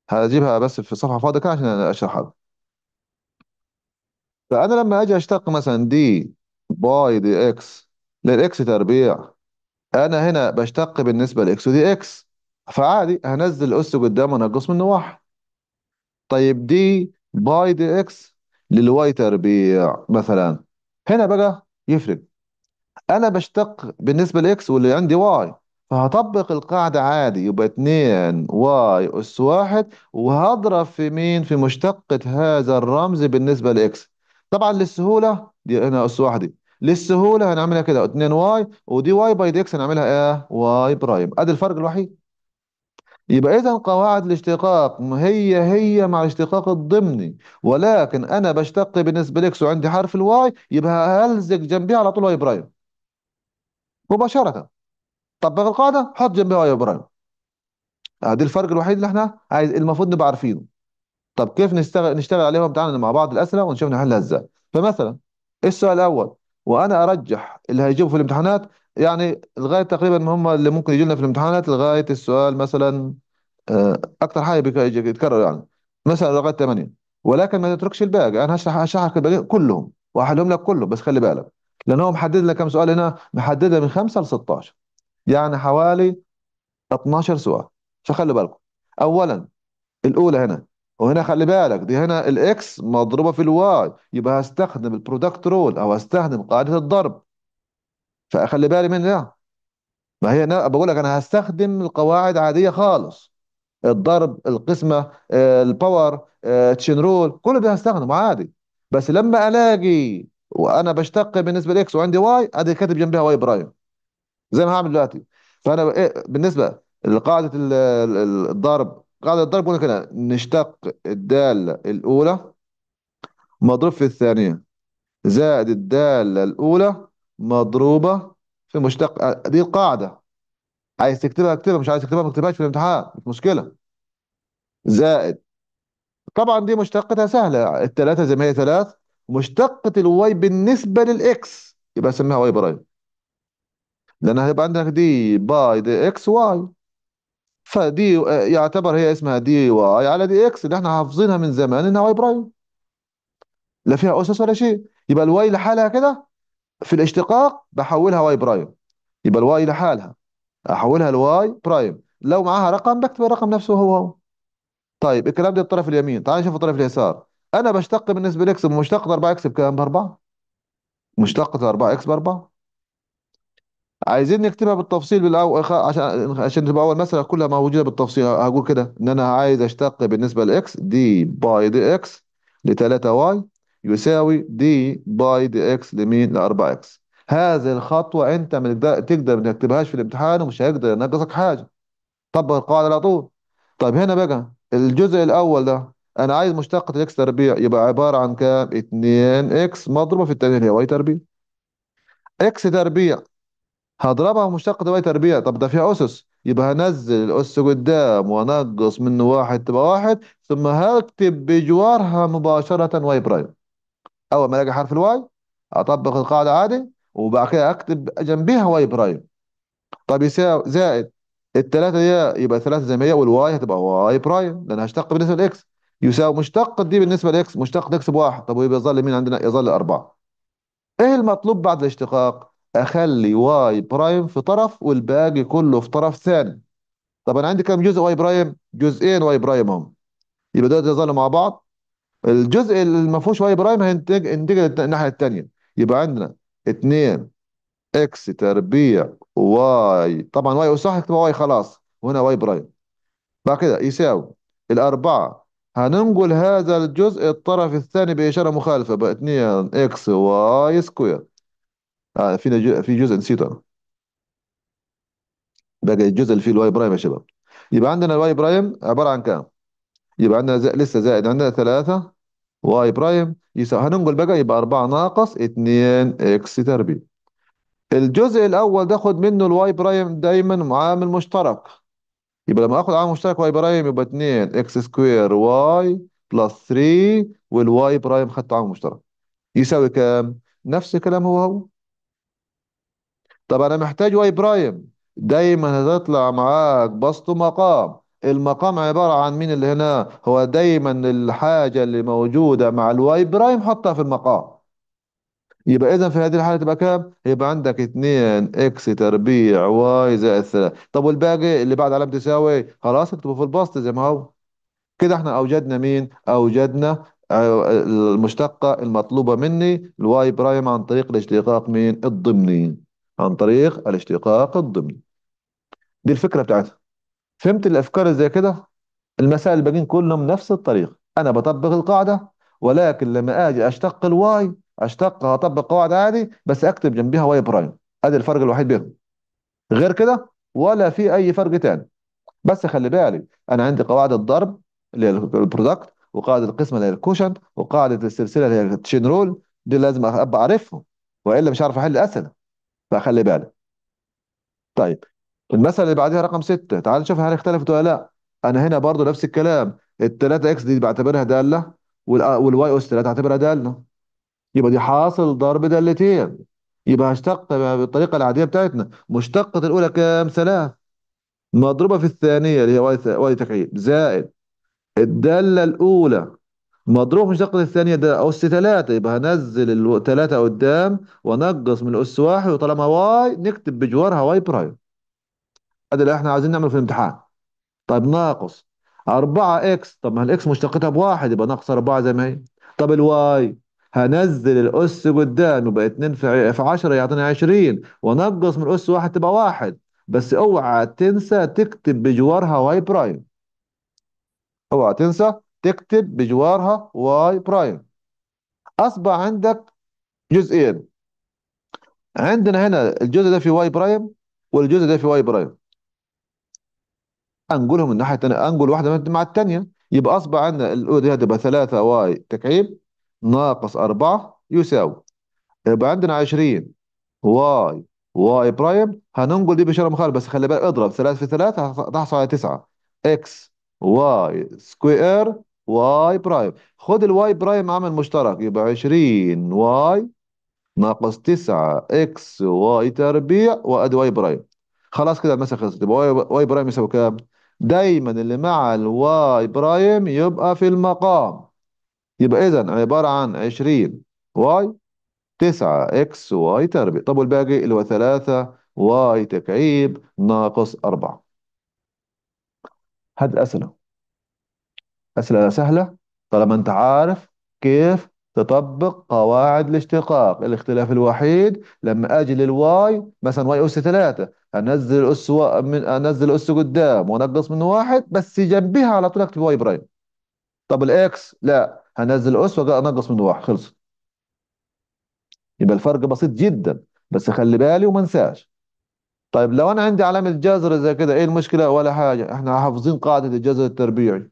هجيبها بس في صفحة فاضية كده عشان اشرحها فأنا لما أجي أشتق مثلا دي باي دي إكس للإكس تربيع أنا هنا بشتق بالنسبة لإكس ودي إكس فعادي هنزل الأس قدام وأنقص منه واحد طيب دي باي دي إكس للواي تربيع مثلا هنا بقى يفرق أنا بشتق بالنسبة لإكس واللي عندي واي فهطبق القاعدة عادي يبقى اتنين واي أس واحد وهضرب في مين في مشتقة هذا الرمز بالنسبة لإكس طبعا للسهولة دي هنا أس واحد دي للسهولة هنعملها كده اتنين واي ودي واي باي دي إكس هنعملها إيه واي برايم أدي الفرق الوحيد يبقى إذا قواعد الاشتقاق هي هي مع الاشتقاق الضمني ولكن أنا بشتق بالنسبة لإكس وعندي حرف الواي يبقى هلزق جنبي على طول واي برايم مباشرة طبق القاعده حط جنبها يا ابراهيم ادي آه، الفرق الوحيد اللي احنا عايز المفروض نبقى عارفينه طب كيف نشتغل نشتغل عليهم تعالى مع بعض الاسئله ونشوف نحلها ازاي فمثلا إيه السؤال الاول وانا ارجح اللي هيجيبه في الامتحانات يعني لغايه تقريبا هم اللي ممكن يجوا لنا في الامتحانات لغايه السؤال مثلا آه، اكثر حاجه بيتكرر يعني مثلا لغايه 8 ولكن ما تتركش الباقي انا هشرح هشرح لك الباقي كلهم واحلهم لك كلهم بس خلي بالك لان هو محدد لك كم سؤال هنا محدد من 5 ل 16 يعني حوالي 12 سؤال فخلوا بالكم اولا الاولى هنا وهنا خلي بالك دي هنا الاكس مضروبه في الواي يبقى هستخدم البرودكت رول او هستخدم قاعده الضرب فخلي بالي من ده ما هي انا بقول لك انا هستخدم القواعد عاديه خالص الضرب القسمه الباور تشين رول كل ده هستخدمه عادي بس لما الاقي وانا بشتق بالنسبه لاكس وعندي واي ادي كاتب جنبها واي برايم زي ما هعمل دلوقتي فانا ايه بالنسبه لقاعده الضرب قاعده الضرب هنا كده نشتق الداله الاولى مضروب في الثانيه زائد الداله الاولى مضروبه في مشتق دي القاعده عايز تكتبها اكتبها مش عايز تكتبها ما تكتبهاش في الامتحان مش مشكله زائد طبعا دي مشتقتها سهله الثلاثه زي ما هي ثلاث مشتقه الواي بالنسبه للاكس يبقى اسميها واي برايم لأن هيبقى عندك دي باي دي اكس واي فدي يعتبر هي اسمها دي واي على دي اكس اللي احنا حافظينها من زمان انها واي برايم لا فيها اسس ولا شيء يبقى الواي لحالها كده في الاشتقاق بحولها واي برايم يبقى الواي لحالها احولها لواي برايم لو معاها رقم بكتب الرقم نفسه هو هو طيب الكلام ده الطرف اليمين تعال نشوف الطرف اليسار انا بشتق بالنسبه لاكس مشتقه 4 اكس بكام ب 4 مشتقه 4 اكس ب 4 عايزين نكتبها بالتفصيل بالاول عشان عشان تبقى اول مساله كلها موجوده بالتفصيل هقول كده ان انا عايز اشتق بالنسبه لاكس دي باي دي اكس ل 3 واي يساوي دي باي دي اكس لمين ل 4 اكس هذه الخطوه انت ما تقدر ما تكتبهاش في الامتحان ومش هيقدر ينقصك حاجه طبق القاعده على طول طيب هنا بقى الجزء الاول ده انا عايز مشتقة الاكس تربيع يبقى عباره عن كام 2 اكس مضروبه في الثانيه اللي هي واي تربيع اكس تربيع هضربها مشتق دوائي تربيع طب ده فيها أسس يبقى هنزل الأس قدام وأنقص منه واحد تبقى واحد ثم هكتب بجوارها مباشرة واي برايم أول ما ألاقي حرف الواي أطبق القاعدة عادي وبعد كده أكتب جنبيها واي برايم طب يساوي زائد الثلاثه دي يبقى الثلاثة زي ما هي والواي هتبقى واي برايم لأن هشتق بالنسبة لإكس يساوي مشتق دي بالنسبة لإكس مشتق إكس بواحد طب ويبقى يظل مين عندنا؟ يظل أربعة إيه المطلوب بعد الاشتقاق؟ اخلي واي برايم في طرف والباقي كله في طرف ثاني طب انا عندي كم جزء واي برايم جزئين واي برايم هم يبقى دول يظلوا مع بعض الجزء اللي ما فيهوش واي برايم هينتج انتج الناحيه الثانيه يبقى عندنا 2 اكس تربيع واي طبعا واي صح اكتب واي خلاص وهنا واي برايم بعد كده يساوي الأربعة هننقل هذا الجزء الطرف الثاني بإشارة مخالفة بقى 2 اكس واي سكوير اه في في جزء نسيته انا باقي الجزء اللي فيه الواي برايم يا شباب يبقى عندنا الواي برايم عباره عن كام يبقى عندنا زي... لسه زائد عندنا ثلاثه واي برايم يساوي هننقل بقى يبقى 4 ناقص 2 اكس تربيع الجزء الاول ده خد منه الواي برايم دايما عامل مشترك يبقى لما اخد عامل مشترك واي برايم يبقى 2 اكس سكوير واي بلس 3 والواي برايم خدت عامل مشترك يساوي كام نفس الكلام هو هو طب انا محتاج واي برايم دايما هتطلع معاك بسط مقام المقام عبارة عن مين اللي هنا هو دايما الحاجة اللي موجودة مع الواي برايم حطها في المقام يبقى إذا في هذه الحالة تبقى كام؟ يبقى عندك 2 إكس تربيع واي زائد 3 طب والباقي اللي بعد علامة تساوي خلاص اكتبه في البسط زي ما هو كده احنا أوجدنا مين؟ أوجدنا آه، المشتقة المطلوبة مني الواي برايم عن طريق الاشتقاق مين؟ الضمني عن طريق الاشتقاق الضمني دي الفكرة بتاعتها فهمت الأفكار زي كده المسائل الباقيين كلهم نفس الطريقة أنا بطبق القاعدة ولكن لما أجي أشتق الواي أشتقها أطبق قواعد عادي بس أكتب جنبها واي برايم أدي الفرق الوحيد بينهم غير كده ولا في أي فرق تاني بس خلي بالك أنا عندي قواعد الضرب اللي هي البرودكت وقاعدة القسمة اللي هي الكوشنت وقاعدة السلسلة اللي هي التشين رول دي لازم أبقى عارفهم وإلا مش هعرف أحل أسئلة فخلي بالك طيب المسألة اللي بعدها رقم ستة تعال نشوف هل اختلفت ولا لا أنا هنا برضو نفس الكلام 3 إكس دي بعتبرها دالة والواي آه، أس 3 اعتبرها دالة يبقى دي حاصل ضرب دالتين يبقى هشتق بالطريقة العادية بتاعتنا مشتقة الأولى كام ثلاث مضروبة في الثانية اللي هي واي تكعيب زائد الدالة الأولى مضروب في المشتقة الثانية ده أس ثلاثة يبقى هنزل الثلاثة قدام وانقص من الأس واحد وطالما واي نكتب بجوارها واي برايم هذا اللي احنا عايزين نعمله في الامتحان طيب ناقص أربعة اكس طب ما الاكس مشتقتها بواحد يبقى ناقص أربعة زي ما هي طب الواي هنزل الاس قدام يبقى 2 في 10 يعطيني 20 ونقص من الاس واحد تبقى واحد بس اوعى تنسى تكتب بجوارها واي برايم اوعى تنسى تكتب بجوارها واي برايم أصبح عندك جزئين عندنا هنا الجزء ده في واي برايم والجزء ده في واي برايم انقلهم من الناحيه الثانيه انقل واحده مع الثانيه يبقى اصبح عندنا الاولى دي هتبقى 3 واي تكعيب ناقص 4 يساوي يبقى عندنا 20 واي واي برايم هننقل دي بإشارة مخالفة بس خلي بالك اضرب 3 في 3 تحصل على 9 اكس واي سكوير واي برايم خد الواي برايم عامل مشترك يبقى 20 واي ناقص 9 اكس واي تربيع وادي واي برايم خلاص كده المسألة خلصت يبقى واي برايم يساوي كام؟ دايما اللي مع الواي برايم يبقى في المقام يبقى اذا عبارة عن 20 واي 9 اكس واي تربيع طب والباقي اللي هو 3 واي تكعيب ناقص 4 هات أسئلة أسئلة سهلة طالما أنت عارف كيف تطبق قواعد الاشتقاق الاختلاف الوحيد لما أجي للواي مثلا واي أس 3 أنزل الأس و... من أنزل الأس قدام وأنقص من واحد بس جنبها على طول أكتب واي برايم طب الإكس لا هنزل الأس وأنقص من واحد خلص يبقى الفرق بسيط جدا بس خلي بالي وما انساش طيب لو انا عندي علامه جذر زي كده ايه المشكله ولا حاجه احنا حافظين قاعده الجذر التربيعي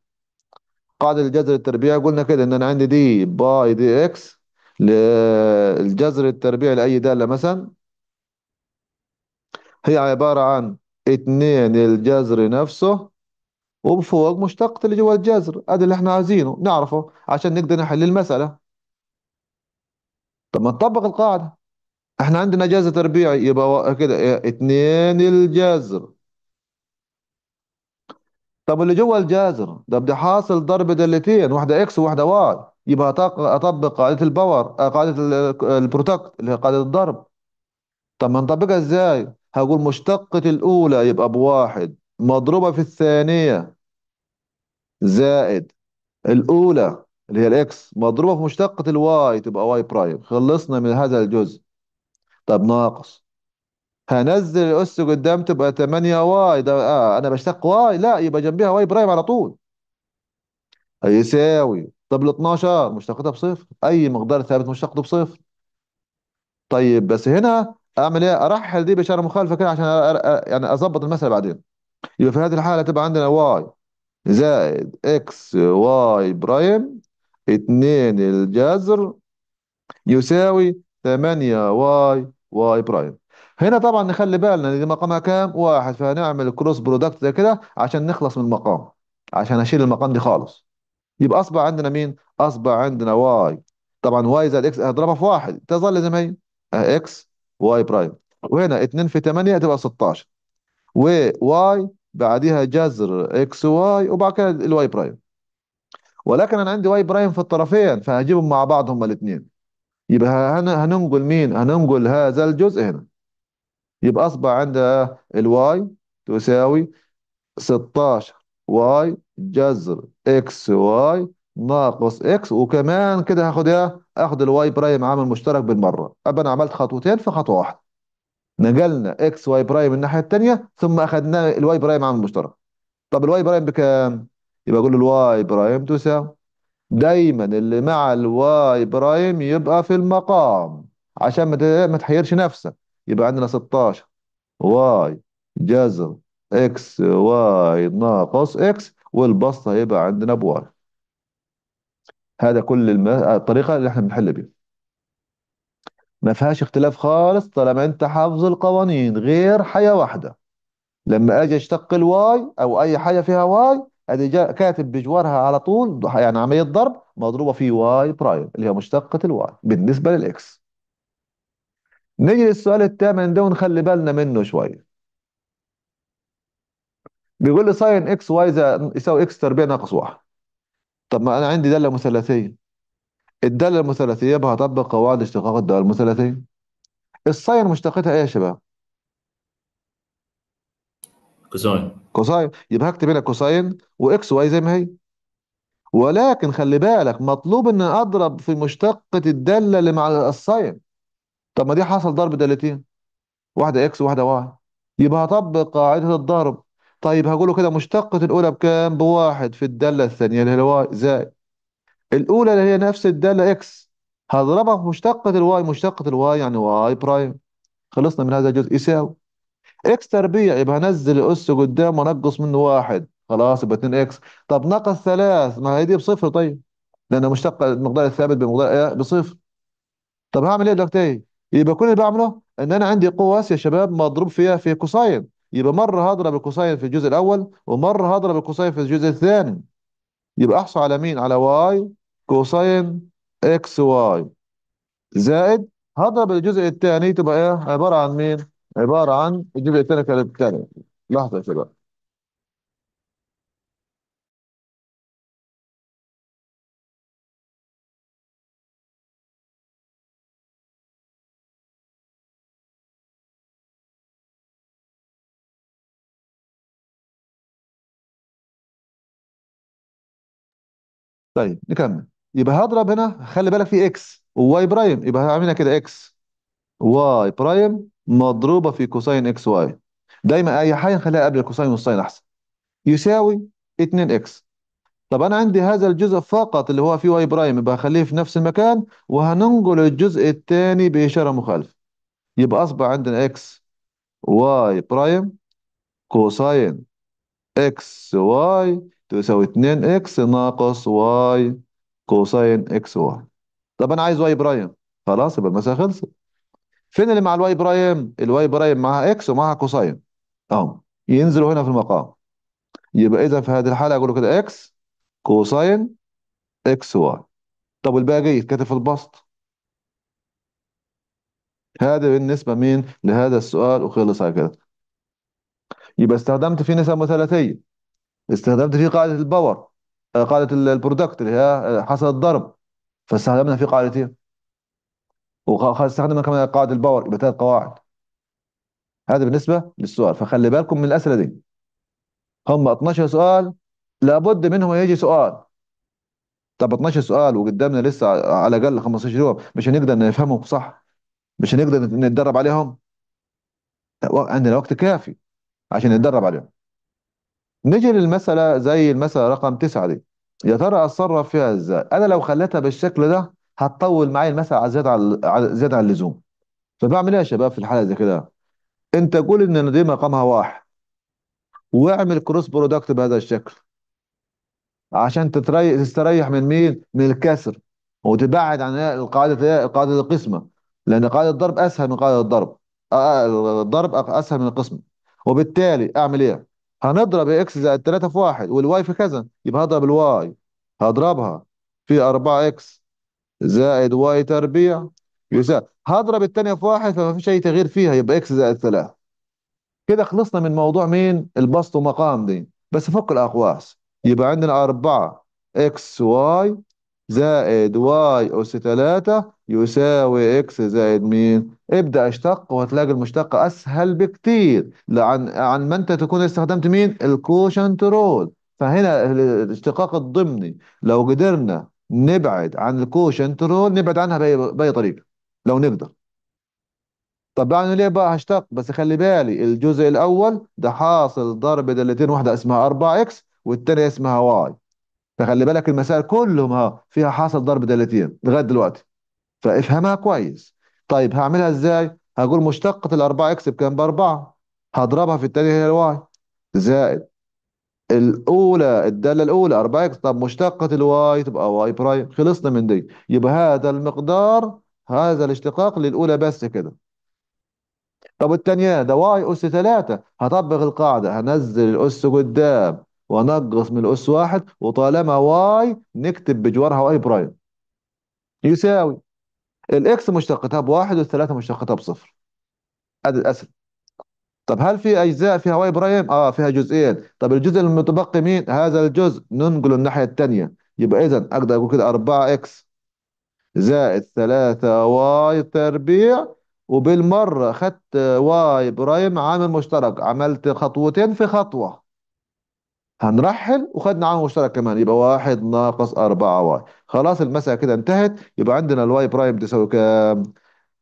قاعدة الجذر التربيعي قلنا كده ان انا عندي دي باي دي اكس للجذر التربيعي لأي دالة مثلا هي عبارة عن اتنين الجذر نفسه وبفوق مشتقة اللي جوه الجذر ادي اللي احنا عايزينه نعرفه عشان نقدر نحل المسألة طب ما نطبق القاعدة احنا عندنا جذر تربيعي يبقى كده اتنين الجذر طب اللي جوا الجذر ده بدي حاصل ضرب دالتين واحده اكس وواحده واي يبقى اطبق قاعده الباور آه، قاعده البروتكت اللي هي قاعده الضرب طب ما نطبقها ازاي هقول مشتقه الاولى يبقى بواحد مضروبه في الثانيه زائد الاولى اللي هي الاكس مضروبه في مشتقه الواي تبقى واي برايم خلصنا من هذا الجزء طب ناقص هنزل الاس قدام تبقى 8 واي ده آه انا بشتق واي لا يبقى جنبها واي برايم على طول هيساوي طب ال 12 مشتقتها بصفر اي مقدار ثابت مشتقته بصفر طيب بس هنا اعمل ايه ارحل دي بشاره مخالفه كده عشان يعني اظبط المساله بعدين يبقى في هذه الحاله تبقى عندنا واي زائد اكس واي برايم 2 الجذر يساوي 8 واي واي برايم هنا طبعا نخلي بالنا دي مقامها كام واحد فهنعمل كروس برودكت زي كده عشان نخلص من المقام عشان اشيل المقام دي خالص يبقى اصبح عندنا مين اصبح عندنا واي طبعا واي زائد اكس هضربها في واحد تظل زي ما هي اكس واي برايم وهنا 2 في 8 تبقى 16 وواي بعديها جذر اكس واي وبعد كده الواي برايم ولكن انا عندي واي برايم في الطرفين فهجيبهم مع بعض هما الاثنين يبقى هننقل مين هننقل هذا الجزء هنا يبقى أصبح عندها الواي تساوي 16 واي جذر اكس واي ناقص اكس وكمان كده هاخدها إيه؟ اخد الواي برايم عامل مشترك بالمره ابقى انا عملت خطوتين في خطوه واحده نقلنا اكس واي برايم الناحيه الثانيه ثم اخدنا الواي برايم عامل مشترك طب الواي برايم بكام يبقى اقول الواي برايم تساوي دايما اللي مع الواي برايم يبقى في المقام عشان ما تحيرش نفسك يبقى عندنا 16 واي جذر اكس واي ناقص اكس والبسطة هيبقى عندنا بواي هذا كل الم... الطريقة اللي احنا بنحل بيها ما فيهاش اختلاف خالص طالما انت حافظ القوانين غير حاجة واحدة لما اجي اشتق الواي او اي حاجة فيها واي ادي جا... كاتب بجوارها على طول يعني عملية ضرب مضروبة في واي برايم اللي هي مشتقة الواي بالنسبة للاكس نيجي للسؤال الثامن ده ونخلي بالنا منه شويه بيقول لي ساين اكس واي يساوي اكس تربيع ناقص واحد طب ما انا عندي داله مثلثيه الداله المثلثيه بهطبق هطبق قواعد اشتقاق الداله المثلثيه الساين مشتقتها ايه يا شباب؟ كوساين كوساين يبقى هكتب هنا كوساين واكس واي زي ما هي ولكن خلي بالك مطلوب ان اضرب في مشتقه الداله اللي مع الساين طب ما دي حصل ضرب دالتين واحده اكس وواحده واي يبقى هطبق قاعده الضرب طيب هقوله كده مشتقه الاولى بكام بواحد في الداله الثانيه اللي هي واي زائد الاولى اللي هي نفس الداله اكس هضربها في مشتقه الواي مشتقه الواي يعني واي برايم خلصنا من هذا الجزء يساوي اكس تربيع يبقى هنزل الاس قدام ونقص منه واحد خلاص يبقى 2 اكس طب ناقص 3 ما هي دي بصفر طيب لان مشتقه المقدار الثابت بمقدار ايه بصفر طب هعمل ايه دلوقتي يبقى كل اللي بعمله ان انا عندي قوس يا شباب مضروب فيها في قوسين يبقى مره هضرب القوسين في الجزء الاول ومره هضرب القوسين في الجزء الثاني يبقى احصل على مين على واي قوسين اكس واي زائد هضرب الجزء الثاني تبقى ايه عباره عن مين عباره عن الجزء الثاني كالتالي لحظه يا شباب طيب نكمل يبقى هضرب هنا خلي بالك في اكس وواي برايم يبقى هعملها كده اكس واي برايم مضروبه في كوساين اكس واي دايما اي حاجه نخليها قبل الكوساين والساين احسن يساوي 2 اكس طب انا عندي هذا الجزء فقط اللي هو في واي برايم يبقى هخليه في نفس المكان وهننقل الجزء الثاني باشاره مخالفه يبقى اصبح عندنا اكس واي برايم كوساين اكس واي تساوي 2x ناقص y كوساين xy طب انا عايز y برايم خلاص يبقى المسألة خلصت فين اللي مع الواي برايم الواي برايم معاها x ومعاها كوساين اهو ينزلوا هنا في المقام يبقى اذا في هذه الحالة اقول له كده x كوساين xy طب والباقي يتكتب في البسط هذا بالنسبة مين لهذا السؤال وخلص على كده يبقى استخدمت في نسب مثلثية استخدمت فيه قاعده الباور آه، قاعده البرودكت اللي هي آه، حصل الضرب فاستخدمنا فيه قاعدتين إيه؟ واستخدمنا كمان قاعده الباور يبقى ثلاث قواعد هذا بالنسبه للسؤال فخلي بالكم من الاسئله دي هم 12 سؤال لابد منهم يجي سؤال طب 12 سؤال وقدامنا لسه على الاقل 15 يوم مش هنقدر نفهمهم صح مش هنقدر نتدرب عليهم عندنا وقت كافي عشان نتدرب عليهم نيجي للمسألة زي المسألة رقم تسعة دي يا ترى أتصرف فيها إزاي؟ أنا لو خليتها بالشكل ده هتطول معايا المسألة زيادة على- زيادة عن اللزوم فبعمل إيه يا شباب في الحالة زي كده؟ أنت قول إن دي مقامها واحد واعمل كروس برودكت بهذا الشكل عشان تتريح تستريح من مين؟ من الكسر وتبعد عن القاعدة إيه؟ قاعدة القسمة لأن قاعدة الضرب أسهل من قاعدة الضرب آه، الضرب أسهل من القسمة وبالتالي أعمل إيه؟ هنضرب اكس زائد 3 في 1 والواي في كذا يبقى هضرب الواي هضربها في 4 اكس زائد واي تربيع يساوي هضرب الثانيه في 1 فما فيش اي تغيير فيها يبقى اكس زائد 3 كده خلصنا من موضوع مين البسط ومقام دي بس فك الاقواس يبقى عندنا 4 اكس واي زائد واي أس 3 يساوي إكس زائد مين؟ ابدأ اشتق وهتلاقي المشتق أسهل بكتير لعن عن ما أنت تكون استخدمت مين؟ الكوشنت رول فهنا الاشتقاق الضمني لو قدرنا نبعد عن الكوشنت رول نبعد عنها بأي طريقة لو نقدر طب بعمل ليه بقى هشتق بس خلي بالي الجزء الاول ده حاصل ضرب دالتين واحده اسمها 4 اكس والتانيه اسمها واي فخلي بالك المسائل كلهم ها فيها حاصل ضرب دالتين لغايه دلوقتي فافهمها كويس طيب هعملها ازاي هقول مشتقة الأربعة إكس بكام بأربعة هضربها في التانية هي الواي زائد الأولى الدالة الأولى 4 إكس طب مشتقة الواي تبقى واي برايم خلصنا من دي يبقى هذا المقدار هذا الاشتقاق للأولى بس كده طب التانية ده واي أس 3 هطبق القاعدة هنزل الأس قدام ونقص من الأس واحد وطالما واي نكتب بجوارها واي برايم يساوي الاكس مشتقتها بواحد والثلاثة مشتقتها بصفر ادي الاسئلة طب هل في اجزاء فيها واي برايم؟ اه فيها جزئين طب الجزء المتبقي مين؟ هذا الجزء ننقله الناحية الثانيه، يبقى اذا اقدر اقول كده 4 اكس زائد 3 واي تربيع وبالمرة خدت واي برايم عامل مشترك عملت خطوتين في خطوة هنرحل وخدنا عنه مشترك كمان يبقى واحد ناقص 4 واي خلاص المسألة كده انتهت يبقى عندنا الواي برايم تساوي كام؟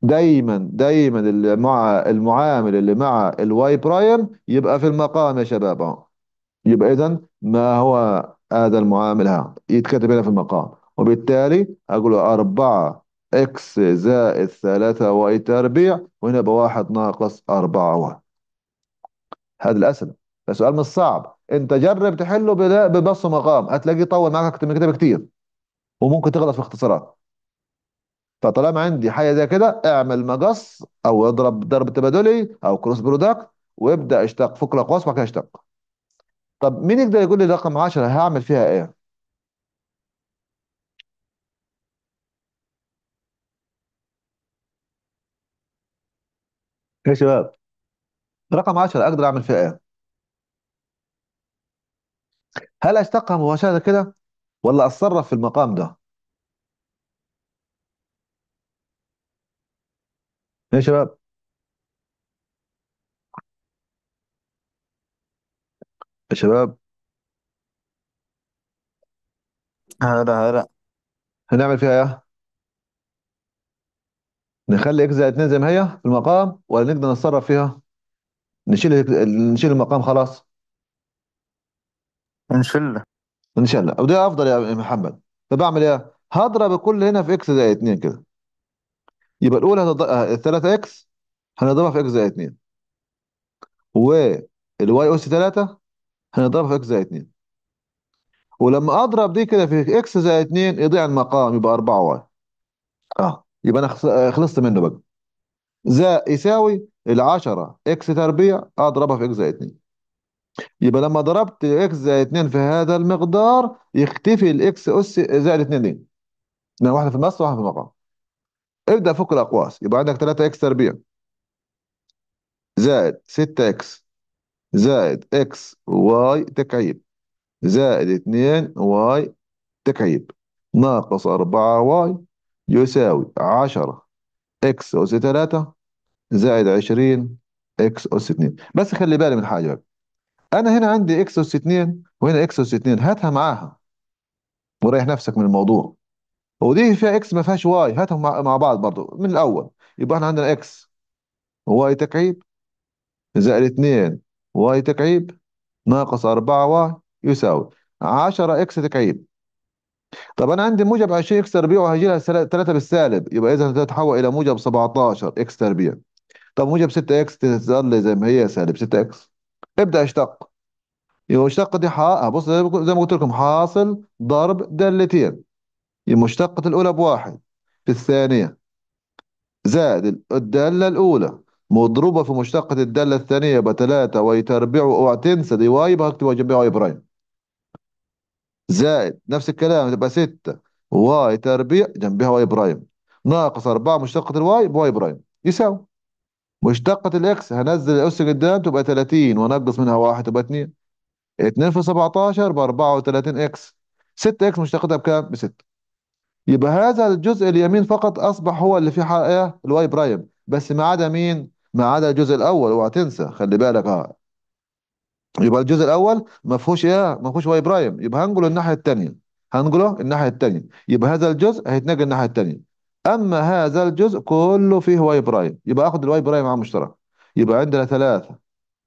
دايما دايما اللي مع المعامل اللي مع الواي برايم يبقى في المقام يا شباب يبقى اذا ما هو هذا المعامل ها يتكتب هنا في المقام وبالتالي اقول 4 اكس زائد 3 واي تربيع وهنا يبقى 1 ناقص 4 واي هذا الاسئله السؤال مش صعب انت جرب تحله ببص مقام هتلاقيه طول معاك اكتر من كده بكتير وممكن تغلط في اختصارات فطالما عندي حاجه زي كده اعمل مقص او اضرب ضرب تبادلي او كروس برودكت وابدا اشتق فك الاقواس وبعد كده اشتق طب مين يقدر يقول لي رقم 10 هعمل فيها ايه؟ يا شباب رقم 10 اقدر اعمل فيها ايه؟ هل اشتقها مباشرة كده ولا اتصرف في المقام ده يا شباب يا شباب هلا هلا هنعمل فيها ايه نخلي اكس زائد 2 زي ما هي في المقام ولا نقدر نتصرف فيها نشيل نشيل المقام خلاص ان شاء الله ان شاء الله وده افضل يا محمد فبعمل ايه هضرب كل هنا في اكس زائد 2 كده يبقى الاولى هتض... آه، الثلاثة اكس هنضربها في اكس زائد 2 والواي اس 3 هنضربها في اكس زائد 2 ولما اضرب دي كده في اكس زائد 2 يضيع المقام يبقى 4 واي اه يبقى انا آه، خلصت منه بقى زائد يساوي ال 10 اكس تربيع اضربها في اكس زائد 2 يبقى لما ضربت اكس زائد 2 في هذا المقدار يختفي الاكس اس زائد 2 دي لان واحده في المقص وواحده في المقام ابدا فك الاقواس يبقى عندك 3 اكس تربيع زائد 6 اكس زائد اكس واي تكعيب زائد 2 واي تكعيب ناقص 4 واي يساوي 10 اكس اس 3 زائد 20 اكس اس 2 بس خلي بالي من حاجه بقى. انا هنا عندي اكس اس 2 وهنا اكس اس 2 هاتها معاها وريح نفسك من الموضوع ودي فيها اكس ما فيهاش واي هاتهم مع بعض برضو من الاول يبقى احنا عندنا اكس واي تكعيب زائد 2 واي تكعيب ناقص 4 واي يساوي 10 اكس تكعيب طب انا عندي موجب 20 اكس تربيع وهجي لها 3 بالسالب يبقى اذا تتحول الى موجب 17 اكس تربيع طب موجب 6 اكس تظل زي ما هي سالب 6 اكس ابدأ اشتق يبقى مشتقة دي حا آه، بص زي ما قلت لكم حاصل ضرب دالتين يبقى مشتقة الأولى بواحد في الثانية زائد الدالة الأولى مضروبة في مشتقة الدالة الثانية يبقى واي ويتربعوا اوعى تنسى دي واي يبقى هكتبها جنبها واي برايم زائد نفس الكلام تبقى ستة واي تربيع جنبها واي برايم ناقص أربعة مشتقة الواي بواي برايم يساوي مشتقة الاكس هنزل الاس قدام تبقى 30 ونقص منها واحد تبقى 2 2 في 17 ب 34 اكس 6 اكس مشتقتها بكام؟ ب 6 يبقى هذا الجزء اليمين فقط اصبح هو اللي فيه حقيقة إيه؟ الواي برايم بس ما عدا مين؟ ما عدا الجزء الاول اوعى تنسى خلي بالك اه يبقى الجزء الاول ما فيهوش ايه؟ ما فيهوش واي برايم يبقى هنقله الناحية التانية هنقله الناحية التانية يبقى هذا الجزء هيتنقل الناحية التانية اما هذا الجزء كله فيه واي برايم يبقى اخد الواي برايم مع مشترك يبقى عندنا 3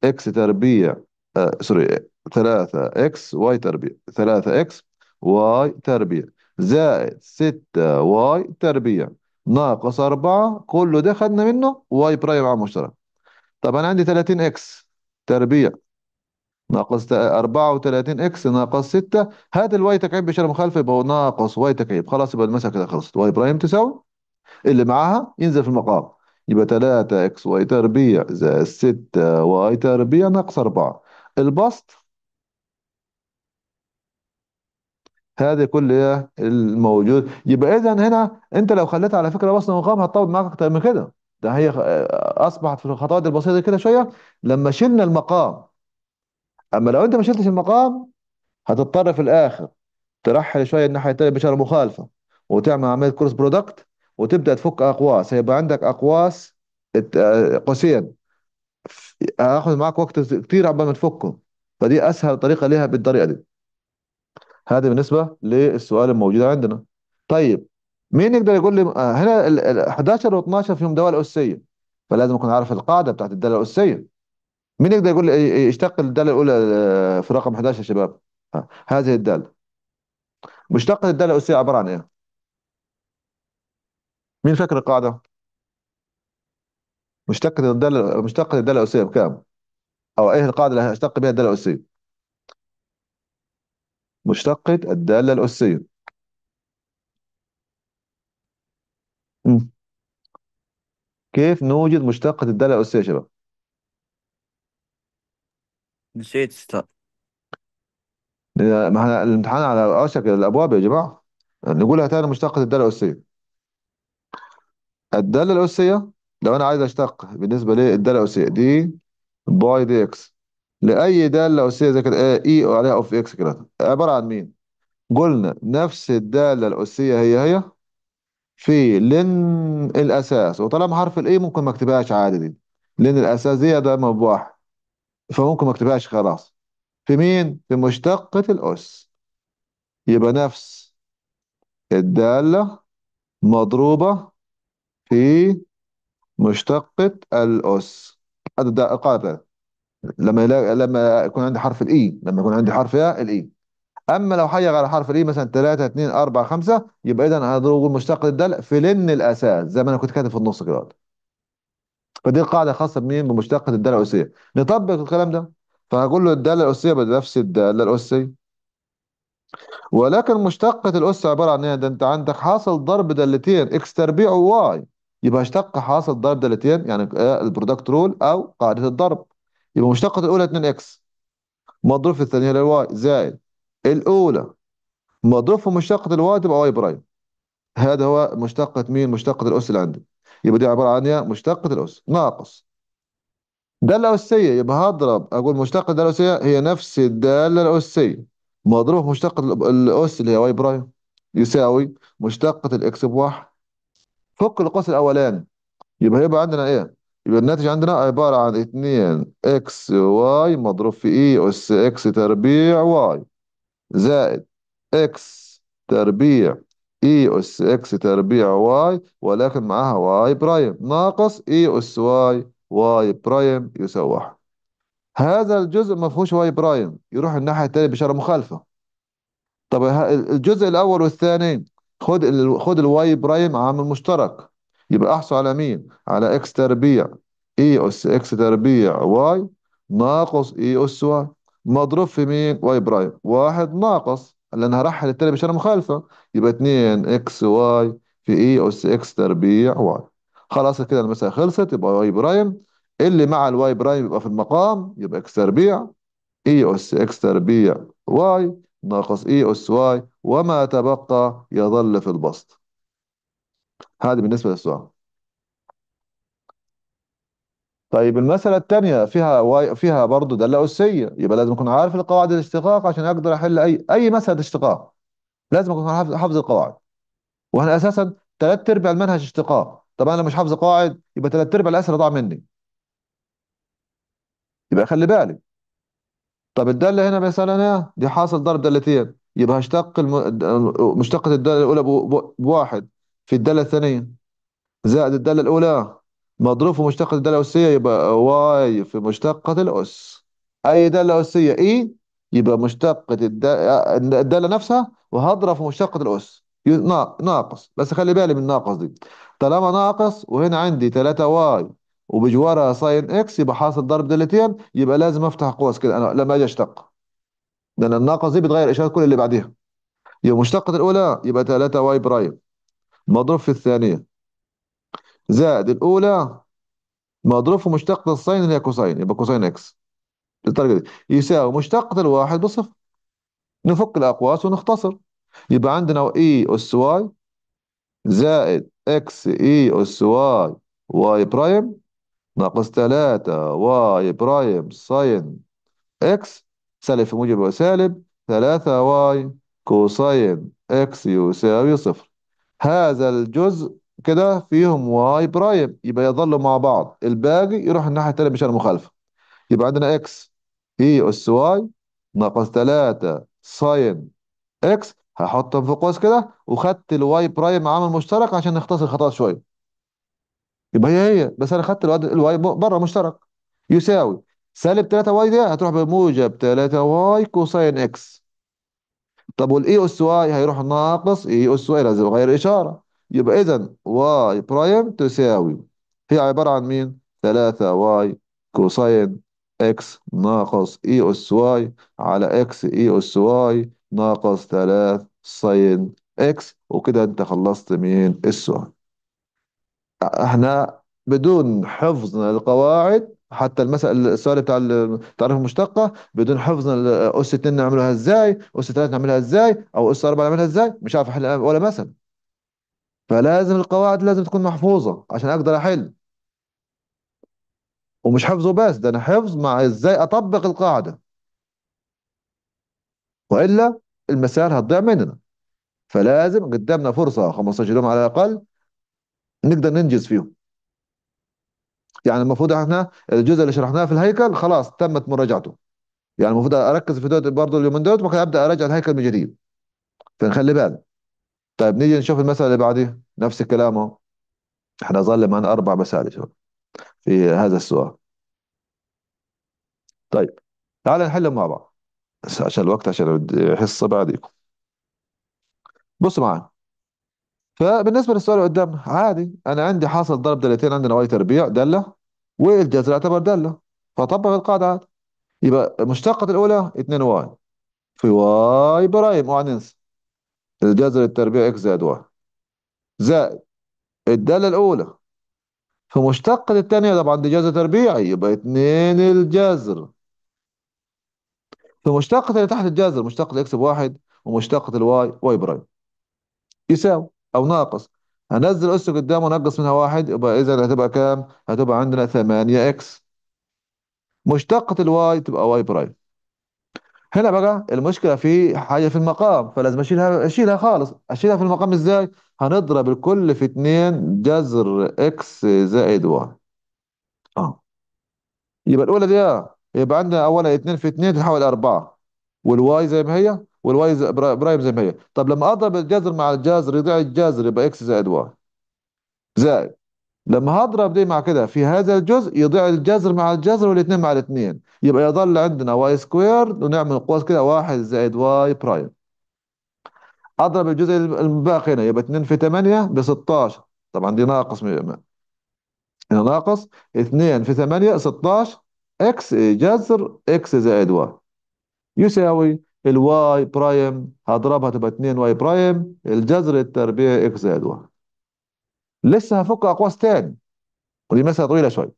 اكس تربيع آه سوري 3 اكس واي تربيع 3 اكس واي تربيع زائد 6 واي تربيع ناقص 4 كله ده خدنا منه واي برايم مع مشترك طب انا عندي 30 اكس تربيع ناقص 34 اكس ناقص 6 هات الواي تكعيب بشكل مخالف يبقى هو ناقص واي تكعيب خلاص يبقى المسألة كده خلصت واي برايم تساوي اللي معاها ينزل في المقام يبقى 3 اكس واي تربيع زائد 6 واي تربيع ناقص 4 البسط هذا كل ايه الموجود يبقى اذا هنا انت لو خليتها على فكره بسط مقام هتطول معاك اكتر من كده ده هي اصبحت في الخطوات البسيطه كده شويه لما شلنا المقام اما لو انت ما شلتش المقام هتضطر في الاخر ترحل شويه الناحيه التانيه بإشارة مخالفه وتعمل عمليه كروس برودكت وتبدا تفك اقواس هيبقى عندك اقواس آه، قوسين هاخذ معك وقت كثير عبال ما تفكه فدي اسهل طريقه ليها بالطريقه دي هذا بالنسبه للسؤال الموجود عندنا طيب مين يقدر يقول لي آه، هنا ال 11 و12 فيهم دوال اسيه فلازم اكون عارف القاعده بتاعت الداله الاسيه مين يقدر يقول لي اشتق الداله الاولى آه، في رقم 11 يا شباب هذه الداله مشتقة الداله الاسيه عباره عن ايه مين فاكر القاعدة؟ مشتقة الدالة مشتقة الدالة الأسية بكام؟ أو إيه القاعدة اللي هشتق بها الدالة الأسية؟ مشتقة الدالة الأسية كيف نوجد مشتقة الدالة الأسية يا شباب؟ نسيت استا ما احنا الامتحان على أوشك الأبواب يا جماعة نقولها تاني مشتقة الدالة الأسية الدالة الأسية لو أنا عايز أشتق بالنسبة للدالة الأسية دي باي دي إكس لأي دالة أسية زي كده إيه، إي عليها أوف إكس كده عبارة عن مين؟ قلنا نفس الدالة الأسية هي هي في لن الأساس وطالما حرف الإي ممكن ما أكتبهاش عادي دي لأن الأساس دي دايما بواحد فممكن ما أكتبهاش خلاص في مين؟ في مشتقة الأس يبقى نفس الدالة مضروبة في مشتقة الأس هذا القاعدة لما لما يكون عندي حرف الإي لما يكون عندي حرف يا الإي أما لو حيغ على حرف الإي مثلا 3 2 4 5 يبقى إذا أنا أقول مشتق الدال في لن الأساس زي ما أنا كنت كاتب في النص كده فدي قاعدة خاصة بمين بمشتقة الدالة الأسية نطبق الكلام ده فهقول له الدالة الأسية بنفس الدالة الأسية ولكن مشتقة الأس عبارة عن إيه ده أنت عندك حاصل ضرب دالتين إكس تربيع وواي يبقى اشتق حاصل ضرب دالتين يعني آه، البرودكت رول او قاعده الضرب يبقى مشتقه الاولى 2 اكس مضروب في الثانيه للواي زائد الاولى مضروب في مشتقه الواي تبقى واي برايم هذا هو مشتقه مين مشتقه الاس اللي عندي يبقى دي عباره عن ايه مشتقه الاس ناقص داله أسية يبقى هضرب أقول مشتقة الدالة الأسية هي نفس الدالة الأسية مضروب مشتقة الأس اللي هي واي برايم يساوي مشتقة الإكس بواحد فك القوس الاولاني يبقى هيبقى عندنا ايه يبقى الناتج عندنا عبارة عن اتنين اكس واي مضروب في اي اس اكس تربيع واي زائد اكس تربيع اي اس اكس تربيع واي ولكن معاها واي برايم ناقص اي اس واي واي برايم يساوي واحد هذا الجزء ما فيهوش واي برايم يروح الناحية التانية بشارة مخالفة طب الجزء الأول والثاني خد ال... خد الواي برايم عامل مشترك يبقى احصل على مين على اكس تربيع اي اس اكس تربيع واي ناقص اي اس واي مضروب في مين واي برايم واحد ناقص لانها هرحل التاني بإشارة مخالفة يبقى 2 اكس واي في اي اس اكس تربيع واي خلاص كده المسألة خلصت يبقى واي برايم اللي مع الواي برايم يبقى في المقام يبقى اكس تربيع اي اس اكس تربيع واي ناقص اي اس واي وما تبقى يظل في البسط هذا بالنسبة للسؤال طيب المسألة الثانية فيها واي فيها برضه دالة أسية يبقى لازم أكون عارف القواعد الاشتقاق عشان أقدر أحل أي أي مسألة اشتقاق لازم أكون حافظ القواعد وهنا أساسا ثلاث أرباع المنهج اشتقاق طب أنا مش حافظ قواعد يبقى ثلاث أرباع الأسئلة ضاع مني يبقى خلي بالك طب الدالة هنا مثلا ايه دي حاصل ضرب دالتين يبقى هشتق الم... مشتقة الدالة الأولى ب... ب... بواحد في الدالة الثانية زائد الدالة الأولى مضروب في مشتقة الدالة الأسية يبقى واي في مشتقة الأس أي دالة أسية إي e، يبقى مشتقة الدالة, الدالة نفسها وهضرب في مشتقة الأس ناقص بس خلي بالي من الناقص دي طالما ناقص وهنا عندي 3 واي وبجوارها ساين اكس يبقى حاصل ضرب دالتين يبقى لازم افتح قوس كده انا لما اجي اشتق لان الناقص دي بتغير اشاره كل اللي بعديها يبقى مشتقة الاولى يبقى 3 واي برايم مضروب في الثانيه زائد الاولى مضروب في مشتقة الساين اللي هي كوساين يبقى كوساين اكس بالطريقه دي يساوي مشتقة الواحد بصفر نفك الاقواس ونختصر يبقى عندنا اي e اس واي زائد اكس اي e اس واي واي برايم ناقص 3 واي برايم ساين اكس سالب في موجب وسالب 3 واي كوساين اكس يساوي صفر هذا الجزء كده فيهم واي برايم يبقى يظلوا مع بعض الباقي يروح الناحية التانية بشكل مخالفة يبقى عندنا اكس هي اس واي ناقص 3 ساين اكس هحطهم في قوس كده وخدت الواي برايم عامل مشترك عشان نختصر الخطأ شوية يبقى هي هي بس انا خدت الواي الواي بره مشترك يساوي سالب 3 واي ده هتروح بموجب 3 واي كوساين اكس طب والاي اس e واي هيروح ناقص اي اس واي لازم اغير اشاره يبقى اذا واي برايم تساوي هي عباره عن مين 3 واي كوساين اكس ناقص اي اس واي على اكس اي اس واي ناقص 3 ساين اكس وكده انت خلصت مين السؤال احنا بدون حفظنا القواعد حتى المسألة السؤال بتاع التعريف المشتقة بدون حفظنا أس 2 نعملها ازاي أس 3 نعملها ازاي أو أس 4 نعملها ازاي مش عارف أحل ولا مثل فلازم القواعد لازم تكون محفوظة عشان أقدر أحل ومش حفظه بس ده أنا حفظ مع ازاي أطبق القاعدة وإلا المسائل هتضيع مننا فلازم قدامنا فرصة 15 يوم على الأقل نقدر ننجز فيهم يعني المفروض احنا الجزء اللي شرحناه في الهيكل خلاص تمت مراجعته يعني المفروض اركز في دوت برضه اليومين دوت وبعدين ابدا اراجع الهيكل من جديد فنخلي بالنا طيب نيجي نشوف المساله اللي بعديها نفس الكلام احنا ظل معنا اربع مسائل في هذا السؤال طيب تعال نحلهم مع بعض عشان الوقت عشان الحصه بعديكم بصوا معانا فبالنسبه للسؤال اللي قدامنا عادي انا عندي حاصل ضرب دالتين عندنا واي تربيع داله والجذر يعتبر داله فطبق القاعده عادي يبقى مشتقة الاولى 2 واي في واي برايم اوعى ننسى الجذر التربيع اكس زائد واي زائد الداله الاولى في مشتقة الثانيه طبعا دي جذر تربيعي يبقى 2 الجذر في مشتقة اللي تحت الجذر مشتقة الاكس بواحد ومشتقة الواي واي برايم يساوي او ناقص هنزل اس قدام ونقص منها واحد يبقى اذا هتبقى كام هتبقى عندنا 8 اكس مشتقة الواي تبقى واي برايم هنا بقى المشكله في حاجه في المقام فلازم اشيلها اشيلها خالص اشيلها في المقام ازاي هنضرب الكل في 2 جذر اكس زائد واي اه يبقى الاولى دي يبقى عندنا اولا 2 في 2 تتحول 4 والواي زي ما هي والواي برايم زي ما هي طب لما اضرب الجذر مع الجذر يضيع الجذر يبقى اكس زائد واي زائد لما هضرب دي مع كده في هذا الجزء يضيع الجذر مع الجذر والاثنين مع الاثنين يبقى يضل عندنا واي سكوير ونعمل قوس كده واحد زائد واي برايم اضرب الجزء الباقي هنا يبقى 2 في 8 ب 16 طبعا دي ناقص هنا ناقص 2 في 8 16 اكس جذر اكس زائد واي يساوي الواي برايم هضربها تبقى 2 واي برايم الجذر التربيع اكس زائد 1 لسه هفك اقواس تاني ودي مسألة طويلة شوية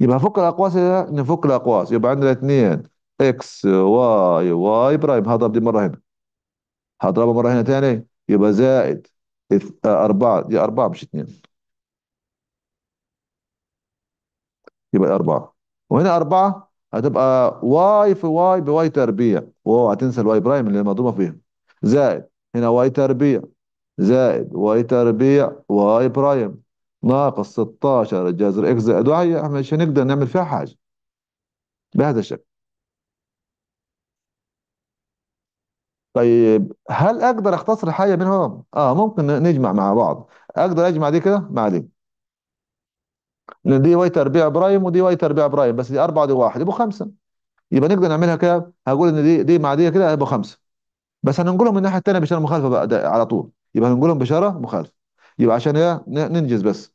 يبقى هفك الاقواس ده نفك الاقواس يبقى عندنا 2 اكس واي واي برايم هضرب دي مرة هنا هضربها مرة هنا تاني يبقى زائد 4 دي 4 مش 2 يبقى 4 وهنا 4 هتبقى واي في واي بواي تربيع واو هتنسى الواي برايم اللي مضروبه فيها زائد هنا واي تربيع زائد واي تربيع واي برايم ناقص 16 جذر اكس زائد واي احنا مش هنقدر نعمل فيها حاجه بهذا الشكل طيب هل اقدر اختصر حاجه منهم؟ اه ممكن نجمع مع بعض اقدر اجمع دي كده ما عليك لان دي واي تربيع برايم ودي واي تربيع برايم بس دي 4 دي 1 يبقوا 5 يبقى نقدر نعملها كده هقول ان دي دي مع دي كده هيبقوا 5 بس هننقلهم من الناحيه الثانيه بشاره مخالفه بقى ده على طول يبقى هننقلهم بشاره مخالفه يبقى عشان ايه ننجز بس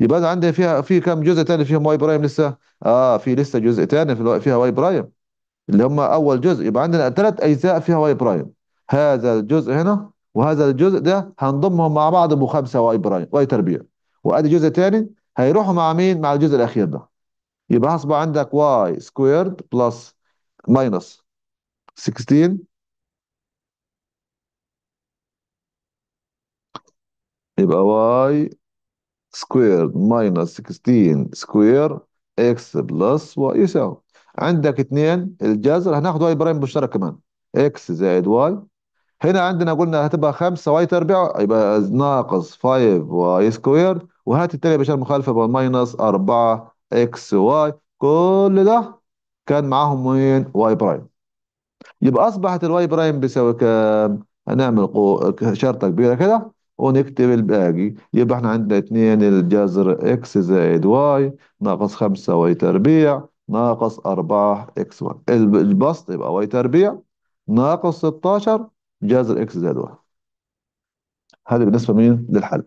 يبقى انا عندي فيها في كام جزء ثاني فيهم واي برايم لسه اه في لسه جزء ثاني في فيها واي برايم اللي هم اول جزء يبقى عندنا ثلاث اجزاء فيها واي برايم هذا الجزء هنا وهذا الجزء ده هنضمهم مع بعض بخمسه واي برايم واي تربيع وادي جزء ثاني هيروحوا مع مين مع الجزء الاخير ده يبقى هصبح عندك y سكويرد بلس ماينس 16 يبقى y سكويرد ماينس 16 سكوير x بلس y يساوي إيه عندك اتنين الجذر هناخد y برايم مشترك كمان x زائد y هنا عندنا قلنا هتبقى 5 y تربيع يبقى ناقص 5 y squared وهات يا باشا مخالفة يبقى ماينس 4 اكس واي كل ده كان معاهم وين واي برايم يبقى أصبحت الواي برايم بيساوي كام؟ هنعمل شرطة كبيرة كده ونكتب الباقي يبقى احنا عندنا 2 الجذر اكس زائد واي ناقص 5 واي تربيع ناقص 4 اكس واي البسط يبقى واي تربيع ناقص 16 جذر اكس زائد واي هذا بالنسبه مين للحل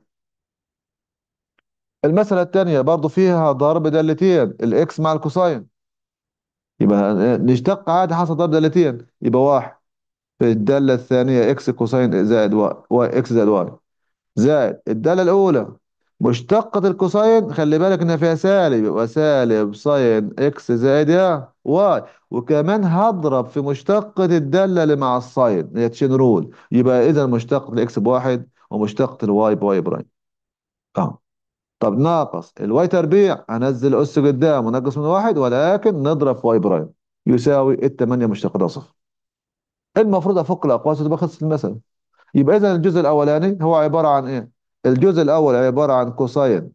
المسألة التانية برضو فيها ضرب دالتين الإكس مع الكوساين يبقى آه، نشتق عادي حصل ضرب دالتين يبقى واحد في الدالة الثانية إكس كوساين زائد واي إكس زائد واي زائد الدالة الأولى مشتقة الكوساين خلي بالك إنها فيها سالب يبقى سالب ساين إكس زائد واي وكمان هضرب في مشتقة الدالة اللي مع الساين هي تشين رول يبقى إذا مشتقة الإكس بواحد ومشتقة الواي بواي برايم. اه طب ناقص الواي تربيع هنزل اس قدام ونقص من واحد ولكن نضرب واي برايم يساوي ال 8 مشتق ده صفر المفروض افك الاقواس وتبقى خلصت المساله يبقى اذا الجزء الاولاني هو عباره عن ايه؟ الجزء الاول عباره عن كوساين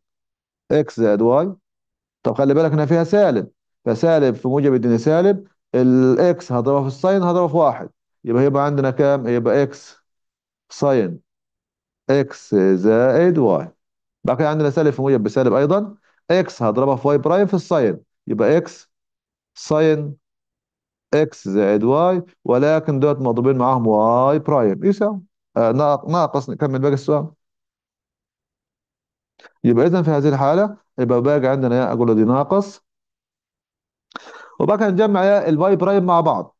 اكس زائد واي طب خلي بالك انها فيها سالب فسالب في موجب يديني سالب الاكس هضربها في الساين هضربها في واحد يبقى هيبقى عندنا كام؟ يبقى اكس ساين اكس زائد واي بقى كده عندنا سالب في موجب بسالب ايضا اكس هضربها في واي برايم في الساين يبقى اكس ساين اكس زائد واي ولكن دوت مضروبين معاهم واي برايم يساوي آه ناقص نكمل باقي السؤال يبقى اذا في هذه الحاله يبقى باقي عندنا يا اقول دي ناقص وبقى نجمع يا الواي برايم مع بعض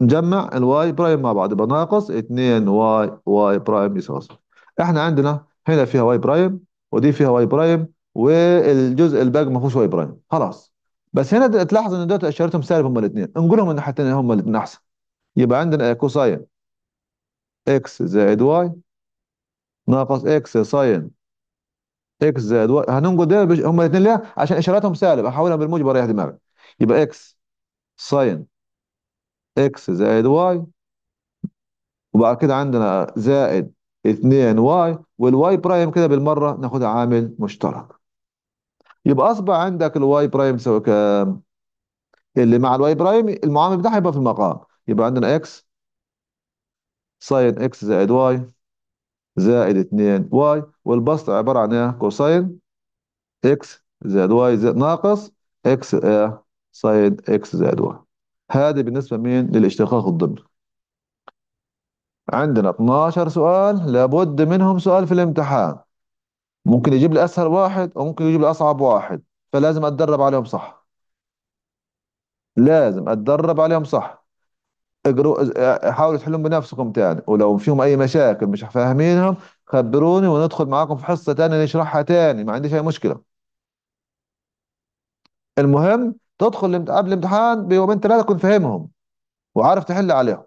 نجمع الواي برايم مع بعض يبقى ناقص 2 واي واي برايم يساوي احنا عندنا هنا فيها واي برايم ودي فيها واي برايم والجزء الباقي ما فيهوش واي برايم خلاص بس هنا تلاحظ ان دلوقتي اشارتهم سالب هما الاثنين انقلهم ان حتى هما الاثنين احسن يبقى عندنا كوساين اكس زائد واي ناقص اكس ساين اكس زائد واي هننقل ده بش... هما الاثنين ليه عشان اشاراتهم سالب احولها بالموجب اريح دماغي يبقى اكس ساين اكس زائد واي وبعد كده عندنا زائد 2 واي والواي برايم كده بالمره ناخدها عامل مشترك يبقى اصبح عندك الواي برايم تساوي كام اللي مع الواي برايم المعامل بتاعها يبقى في المقام يبقى عندنا اكس ساين اكس زائد واي زائد 2 واي والبسط عباره عن ايه كوساين اكس زائد واي زائد ناقص اكس ايه ساين اكس زائد واي هذه بالنسبه مين للاشتقاق الضمني عندنا 12 سؤال لابد منهم سؤال في الامتحان ممكن يجيب لي اسهل واحد وممكن يجيب لي اصعب واحد فلازم اتدرب عليهم صح لازم اتدرب عليهم صح اقروا حاولوا تحلون بنفسكم تاني ولو فيهم اي مشاكل مش فاهمينهم خبروني وندخل معاكم في حصة تانية نشرحها تاني ما عنديش اي مشكلة المهم تدخل قبل الامتحان بيومين ثلاثة كنت فاهمهم وعارف تحل عليهم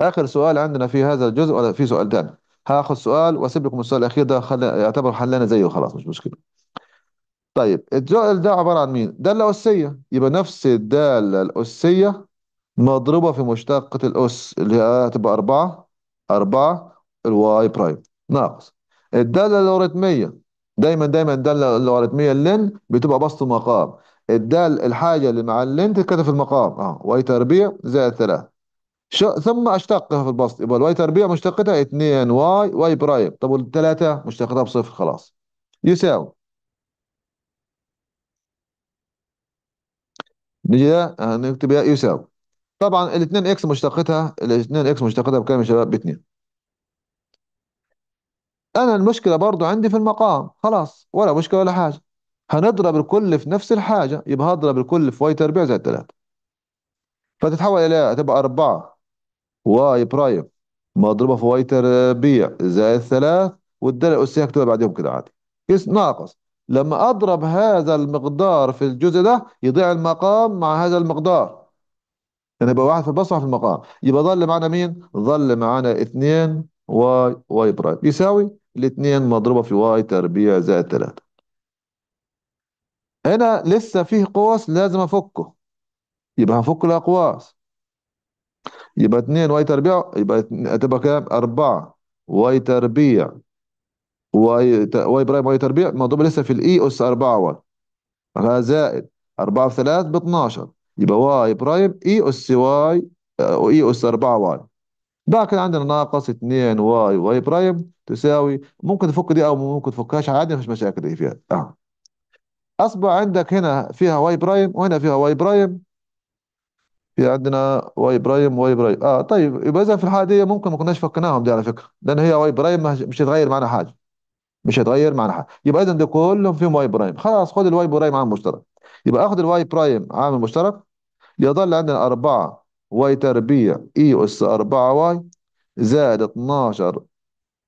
آخر سؤال عندنا في هذا الجزء ولا في سؤال ثاني هاخد سؤال واسيب لكم السؤال الأخير ده خل... يعتبر حلنا زيه خلاص مش مشكلة طيب الجزء ده عبارة عن مين؟ دالة أسية يبقى نفس الدالة الأسية مضروبة في مشتقة الأس اللي هي آه تبقى 4 4 الواي برايم ناقص الدالة اللوغاريتمية دايما دايما الدالة اللوغاريتمية اللين بتبقى بسط مقام الدال الحاجة اللي مع اللين تتكتب في المقام اه واي تربيع زائد 3 ثم اشتقها في البسط يبقى الواي تربيع مشتقتها 2 واي واي برايم طب والثلاثة مشتقتها بصفر خلاص يساوي نجي ده آه، هنكتب يساوي طبعا ال 2 اكس مشتقتها ال 2 اكس مشتقتها بكام يا شباب؟ ب 2 انا المشكله برضو عندي في المقام خلاص ولا مشكله ولا حاجه هنضرب الكل في نفس الحاجه يبقى هضرب الكل في واي تربيع زائد 3 فتتحول الى تبقى 4 واي برايم مضروبة في واي تربيع آه، زائد ثلاث والدالة الأساسية هكتبها بعدهم كده عادي قيس ناقص لما أضرب هذا المقدار في الجزء ده يضيع المقام مع هذا المقدار يعني يبقى واحد في البسط واحد في المقام يبقى ظل معانا مين؟ ظل معانا اثنين واي واي برايم يساوي الاثنين مضروبة في واي تربيع زائد ثلاثه هنا لسه فيه قوس لازم أفكه يبقى هفك الأقواس يبقى 2 واي تربيع يبقى هتبقى كام 4 واي تربيع واي واي برايم واي تربيع مضروب لسه في الاي اس 4 واي معناها زائد 4 في 3 ب 12 يبقى واي برايم اي اس واي آه، اي اس 4 واي بقى كان عندنا ناقص 2 واي واي برايم تساوي ممكن تفك دي او ممكن تفكهاش عادي مفيش مشاكل دي فيها اه اصبح عندك هنا فيها واي برايم وهنا فيها واي برايم في عندنا واي برايم واي برايم اه طيب يبقى اذا في الحاله دي ممكن ما كناش فكرناهم دي على فكره لان هي واي برايم مش هتغير معنا حاجه مش هتغير معنا حاجه يبقى اذا دي كلهم فيهم واي برايم خلاص خد الواي برايم عامل مشترك يبقى اخد الواي برايم عامل مشترك يظل عندنا 4 واي تربيع اي e اس 4 واي زائد 12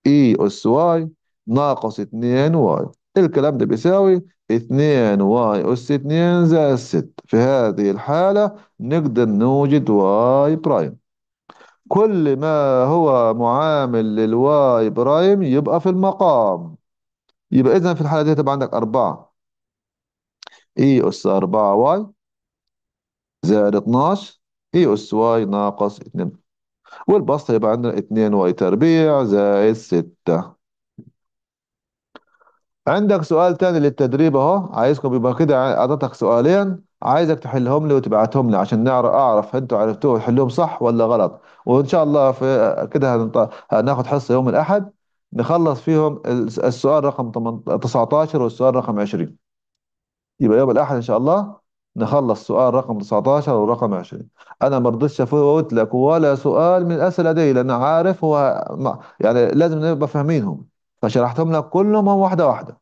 اي e اس واي ناقص 2 واي الكلام ده بيساوي اتنين واي أس اتنين زائد 6 في هذه الحالة نقدر نوجد واي برايم كل ما هو معامل للواي برايم يبقى في المقام يبقى إذا في الحالة دي تبقى عندك أربعة إي e أس أربعة واي زائد اتناش إي e أس واي ناقص اتنين والبسط يبقى عندنا اتنين واي تربيع زائد ستة عندك سؤال تاني للتدريب اهو عايزكم يبقى كده اعطيتك سؤالين عايزك تحلهم لي وتبعتهم لي عشان نعرف اعرف انتوا عرفتوه وتحلوهم صح ولا غلط وان شاء الله في كده هنط- هناخد حصة يوم الاحد نخلص فيهم السؤال رقم 18 19 والسؤال رقم 20 يبقى يوم الاحد ان شاء الله نخلص سؤال رقم 19 ورقم 20 انا ما رضيتش افوت لك ولا سؤال من الاسئله دي لان عارف هو يعني لازم نبقى فاهمينهم فشرحتهم لك كلهم واحدة واحدة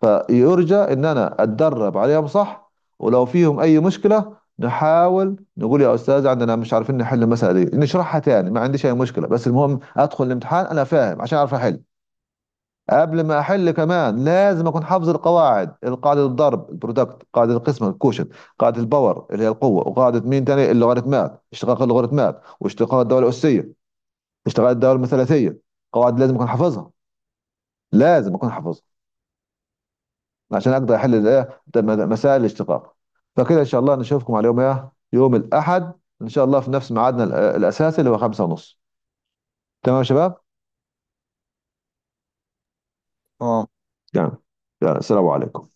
فيرجى ان انا اتدرب عليهم صح ولو فيهم اي مشكلة نحاول نقول يا استاذ عندنا مش عارفين نحل المسألة دي نشرحها تاني ما عنديش اي مشكلة بس المهم ادخل الامتحان انا فاهم عشان اعرف احل قبل ما احل كمان لازم اكون حافظ القواعد قاعده الضرب البرودكت قاعده القسمه الكوشن قاعده الباور اللي هي القوه وقاعده مين تاني اللوغاريتمات اشتقاق اللوغاريتمات واشتقاق الدوله الاسيه اشتقاق الدوله المثلثيه قواعد لازم اكون حافظها لازم اكون حافظها عشان اقدر احل الايه مسائل الاشتقاق فكده ان شاء الله نشوفكم على يوم ايه يوم الاحد ان شاء الله في نفس ميعادنا الاساسي اللي هو خمسة ونص تمام يا شباب اه يعني. يعني السلام عليكم